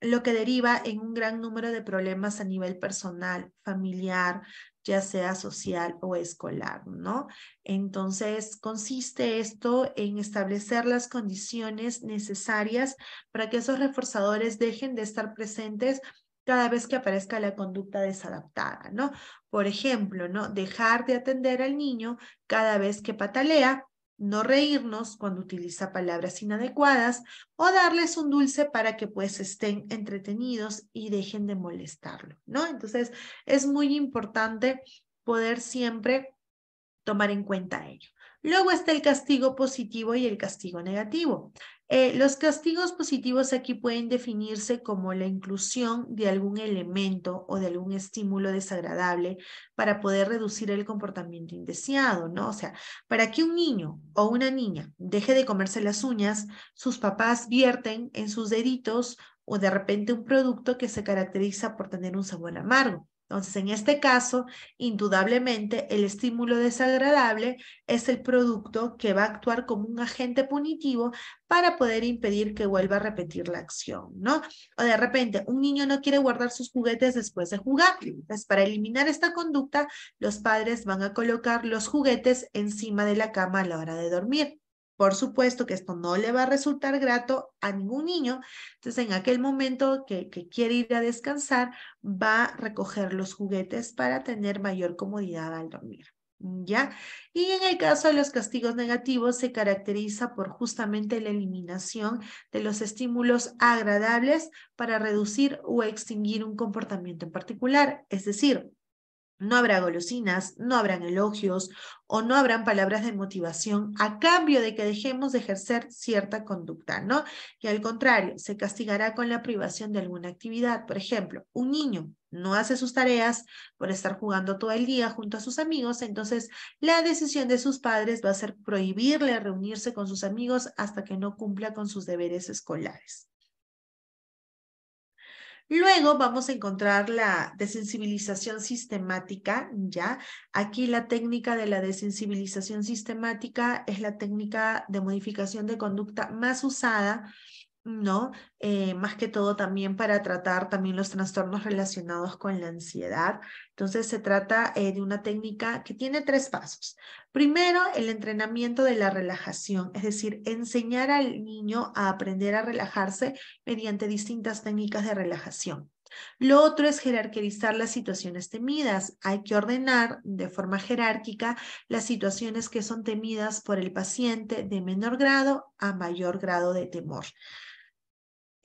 lo que deriva en un gran número de problemas a nivel personal, familiar, ya sea social o escolar, ¿no? Entonces, consiste esto en establecer las condiciones necesarias para que esos reforzadores dejen de estar presentes cada vez que aparezca la conducta desadaptada, ¿no? Por ejemplo, ¿no? Dejar de atender al niño cada vez que patalea no reírnos cuando utiliza palabras inadecuadas o darles un dulce para que pues estén entretenidos y dejen de molestarlo, ¿no? Entonces es muy importante poder siempre tomar en cuenta ello. Luego está el castigo positivo y el castigo negativo. Eh, los castigos positivos aquí pueden definirse como la inclusión de algún elemento o de algún estímulo desagradable para poder reducir el comportamiento indeseado, ¿no? O sea, para que un niño o una niña deje de comerse las uñas, sus papás vierten en sus deditos o de repente un producto que se caracteriza por tener un sabor amargo. Entonces, en este caso, indudablemente, el estímulo desagradable es el producto que va a actuar como un agente punitivo para poder impedir que vuelva a repetir la acción, ¿no? O de repente, un niño no quiere guardar sus juguetes después de jugar. Entonces, para eliminar esta conducta, los padres van a colocar los juguetes encima de la cama a la hora de dormir. Por supuesto que esto no le va a resultar grato a ningún niño. Entonces, en aquel momento que, que, quiere ir a descansar, va a recoger los juguetes para tener mayor comodidad al dormir. ¿Ya? Y en el caso de los castigos negativos se caracteriza por justamente la eliminación de los estímulos agradables para reducir o extinguir un comportamiento en particular. Es decir, no habrá golosinas, no habrán elogios o no habrán palabras de motivación a cambio de que dejemos de ejercer cierta conducta, ¿no? Y al contrario, se castigará con la privación de alguna actividad. Por ejemplo, un niño no hace sus tareas por estar jugando todo el día junto a sus amigos, entonces la decisión de sus padres va a ser prohibirle reunirse con sus amigos hasta que no cumpla con sus deberes escolares. Luego vamos a encontrar la desensibilización sistemática, ¿ya? Aquí la técnica de la desensibilización sistemática es la técnica de modificación de conducta más usada ¿no? Eh, más que todo también para tratar también los trastornos relacionados con la ansiedad. Entonces se trata eh, de una técnica que tiene tres pasos. Primero, el entrenamiento de la relajación, es decir, enseñar al niño a aprender a relajarse mediante distintas técnicas de relajación. Lo otro es jerarquizar las situaciones temidas. Hay que ordenar de forma jerárquica las situaciones que son temidas por el paciente de menor grado a mayor grado de temor.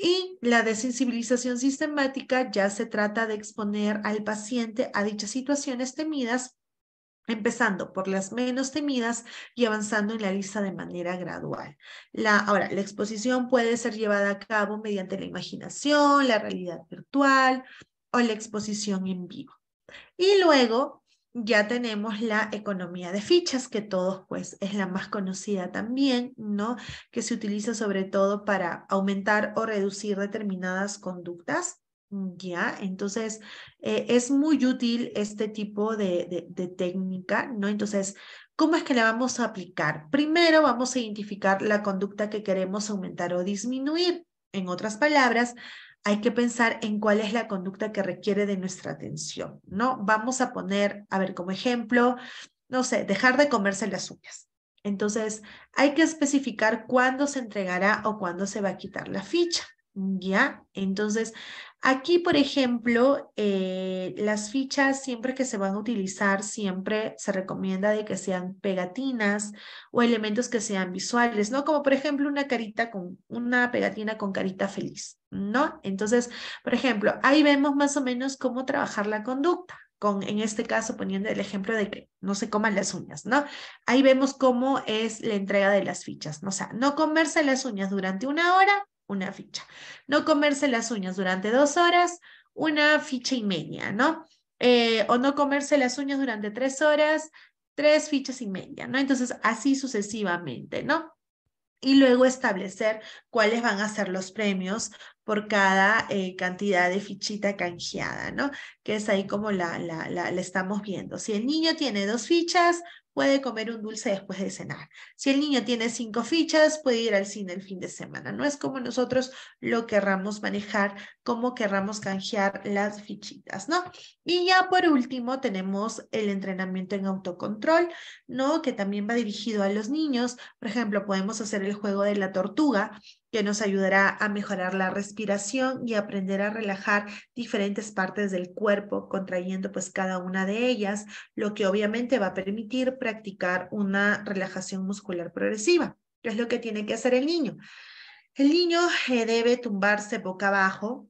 Y la desensibilización sistemática ya se trata de exponer al paciente a dichas situaciones temidas, empezando por las menos temidas y avanzando en la lista de manera gradual. La, ahora, la exposición puede ser llevada a cabo mediante la imaginación, la realidad virtual o la exposición en vivo. Y luego ya tenemos la economía de fichas, que todos pues es la más conocida también, ¿no? Que se utiliza sobre todo para aumentar o reducir determinadas conductas. Mm, ¿Ya? Entonces, eh, es muy útil este tipo de, de técnica, ¿no? Entonces, ¿Cómo es que la vamos a aplicar? Primero vamos a identificar la conducta que queremos aumentar o disminuir. En otras palabras, hay que pensar en cuál es la conducta que requiere de nuestra atención, ¿no? Vamos a poner, a ver, como ejemplo, no sé, dejar de comerse las uñas. Entonces, hay que especificar cuándo se entregará o cuándo se va a quitar la ficha, ¿ya? Entonces, Aquí, por ejemplo, eh, las fichas siempre que se van a utilizar, siempre se recomienda de que sean pegatinas o elementos que sean visuales, ¿no? Como por ejemplo una carita con una pegatina con carita feliz, ¿no? Entonces, por ejemplo, ahí vemos más o menos cómo trabajar la conducta. Con, en este caso, poniendo el ejemplo de que no se coman las uñas, ¿no? Ahí vemos cómo es la entrega de las fichas, o sea, no comerse las uñas durante una hora una ficha. No comerse las uñas durante dos horas, una ficha y media, ¿no? Eh, o no comerse las uñas durante tres horas, tres fichas y media, ¿no? Entonces, así sucesivamente, ¿no? Y luego establecer cuáles van a ser los premios por cada eh, cantidad de fichita canjeada, ¿no? Que es ahí como la, la, la, la estamos viendo. Si el niño tiene dos fichas, puede comer un dulce después de cenar. Si el niño tiene cinco fichas, puede ir al cine el fin de semana. No es como nosotros lo querramos manejar, como querramos canjear las fichitas, ¿no? Y ya por último tenemos el entrenamiento en autocontrol, ¿no? Que también va dirigido a los niños. Por ejemplo, podemos hacer el juego de la tortuga que nos ayudará a mejorar la respiración y aprender a relajar diferentes partes del cuerpo, contrayendo pues cada una de ellas, lo que obviamente va a permitir practicar una relajación muscular progresiva, que es lo que tiene que hacer el niño. El niño eh, debe tumbarse boca abajo,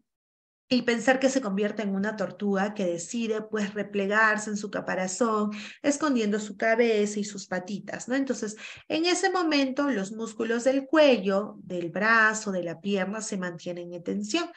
y pensar que se convierte en una tortuga que decide pues replegarse en su caparazón, escondiendo su cabeza y sus patitas, ¿no? Entonces, en ese momento los músculos del cuello, del brazo, de la pierna se mantienen en tensión.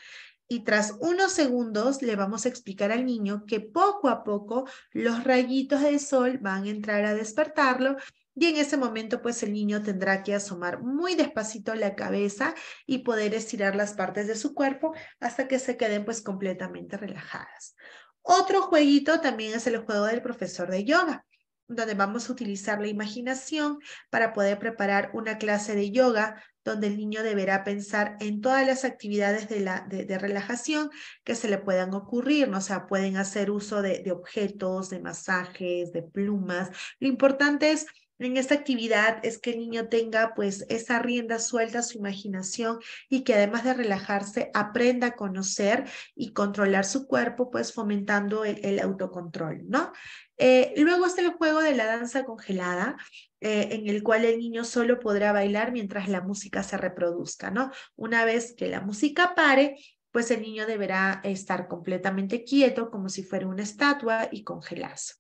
Y tras unos segundos le vamos a explicar al niño que poco a poco los rayitos de sol van a entrar a despertarlo y en ese momento pues el niño tendrá que asomar muy despacito la cabeza y poder estirar las partes de su cuerpo hasta que se queden pues completamente relajadas. Otro jueguito también es el juego del profesor de yoga donde vamos a utilizar la imaginación para poder preparar una clase de yoga donde el niño deberá pensar en todas las actividades de, la, de, relajación que se le puedan ocurrir, o sea, pueden hacer uso de objetos, de masajes, de plumas. Lo importante es en esta actividad es que el niño tenga pues esa rienda suelta su imaginación y que además de relajarse aprenda a conocer y controlar su cuerpo pues fomentando el, autocontrol, ¿no? Eh, luego está el juego de la danza congelada, eh, en el cual el niño solo podrá bailar mientras la música se reproduzca, ¿no? Una vez que la música pare, pues el niño deberá estar completamente quieto como si fuera una estatua y congelarse.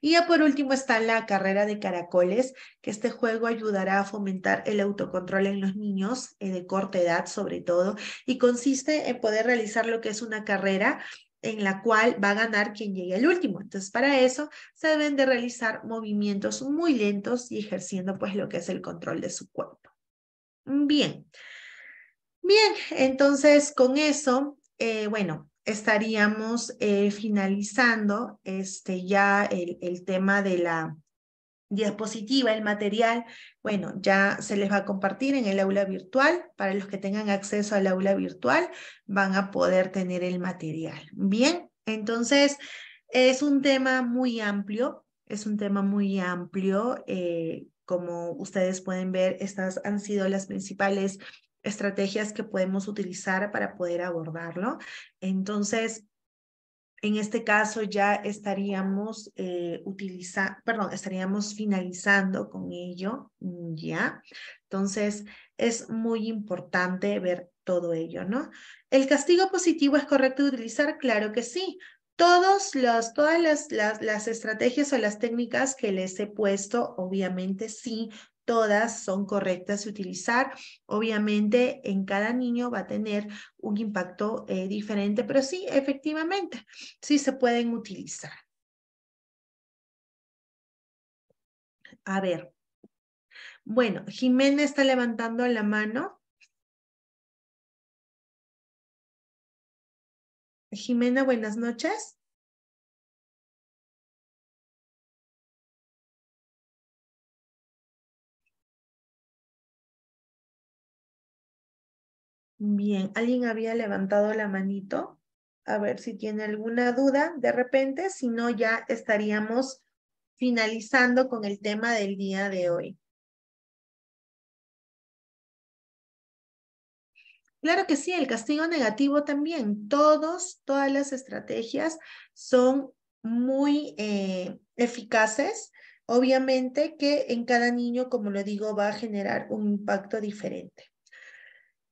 Y ya por último está la carrera de caracoles, que este juego ayudará a fomentar el autocontrol en los niños eh, de corta edad sobre todo, y consiste en poder realizar lo que es una carrera en la cual va a ganar quien llegue al último. Entonces, para eso se deben de realizar movimientos muy lentos y ejerciendo pues lo que es el control de su cuerpo. Bien. Bien, entonces con eso, eh, bueno, estaríamos eh, finalizando este, ya el, tema de la diapositiva, el material, bueno, ya se les va a compartir en el aula virtual. Para los que tengan acceso al aula virtual, van a poder tener el material. Bien, entonces es un tema muy amplio, es un tema muy amplio. Eh, como ustedes pueden ver, estas han sido las principales estrategias que podemos utilizar para poder abordarlo. Entonces, en este caso ya estaríamos eh, utilizando, perdón, estaríamos finalizando con ello, mm, ¿ya? Entonces, es muy importante ver todo ello, ¿no? ¿El castigo positivo es correcto utilizar? Claro que sí. Todos los, todas las, las, las estrategias o las técnicas que les he puesto, obviamente sí, todas son correctas de utilizar. Obviamente, en cada niño va a tener un impacto eh, diferente, pero sí, efectivamente, sí se pueden utilizar. A ver. Bueno, Jimena está levantando la mano. Jimena, buenas noches. Bien, alguien había levantado la manito. A ver si tiene alguna duda de repente, si no ya estaríamos finalizando con el tema del día de hoy. Claro que sí, el castigo negativo también. Todos, todas las estrategias son muy eh, eficaces. Obviamente que en cada niño, como lo digo, va a generar un impacto diferente.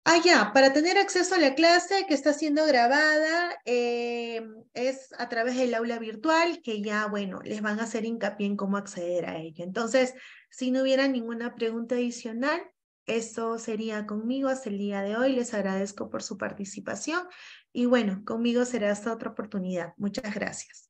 Ah, ya, para tener acceso a la clase que está siendo grabada eh, es a través del aula virtual, que ya, bueno, les van a hacer hincapié en cómo acceder a ella. Entonces, si no hubiera ninguna pregunta adicional, eso sería conmigo hasta el día de hoy. Les agradezco por su participación y bueno, conmigo será hasta otra oportunidad. Muchas gracias.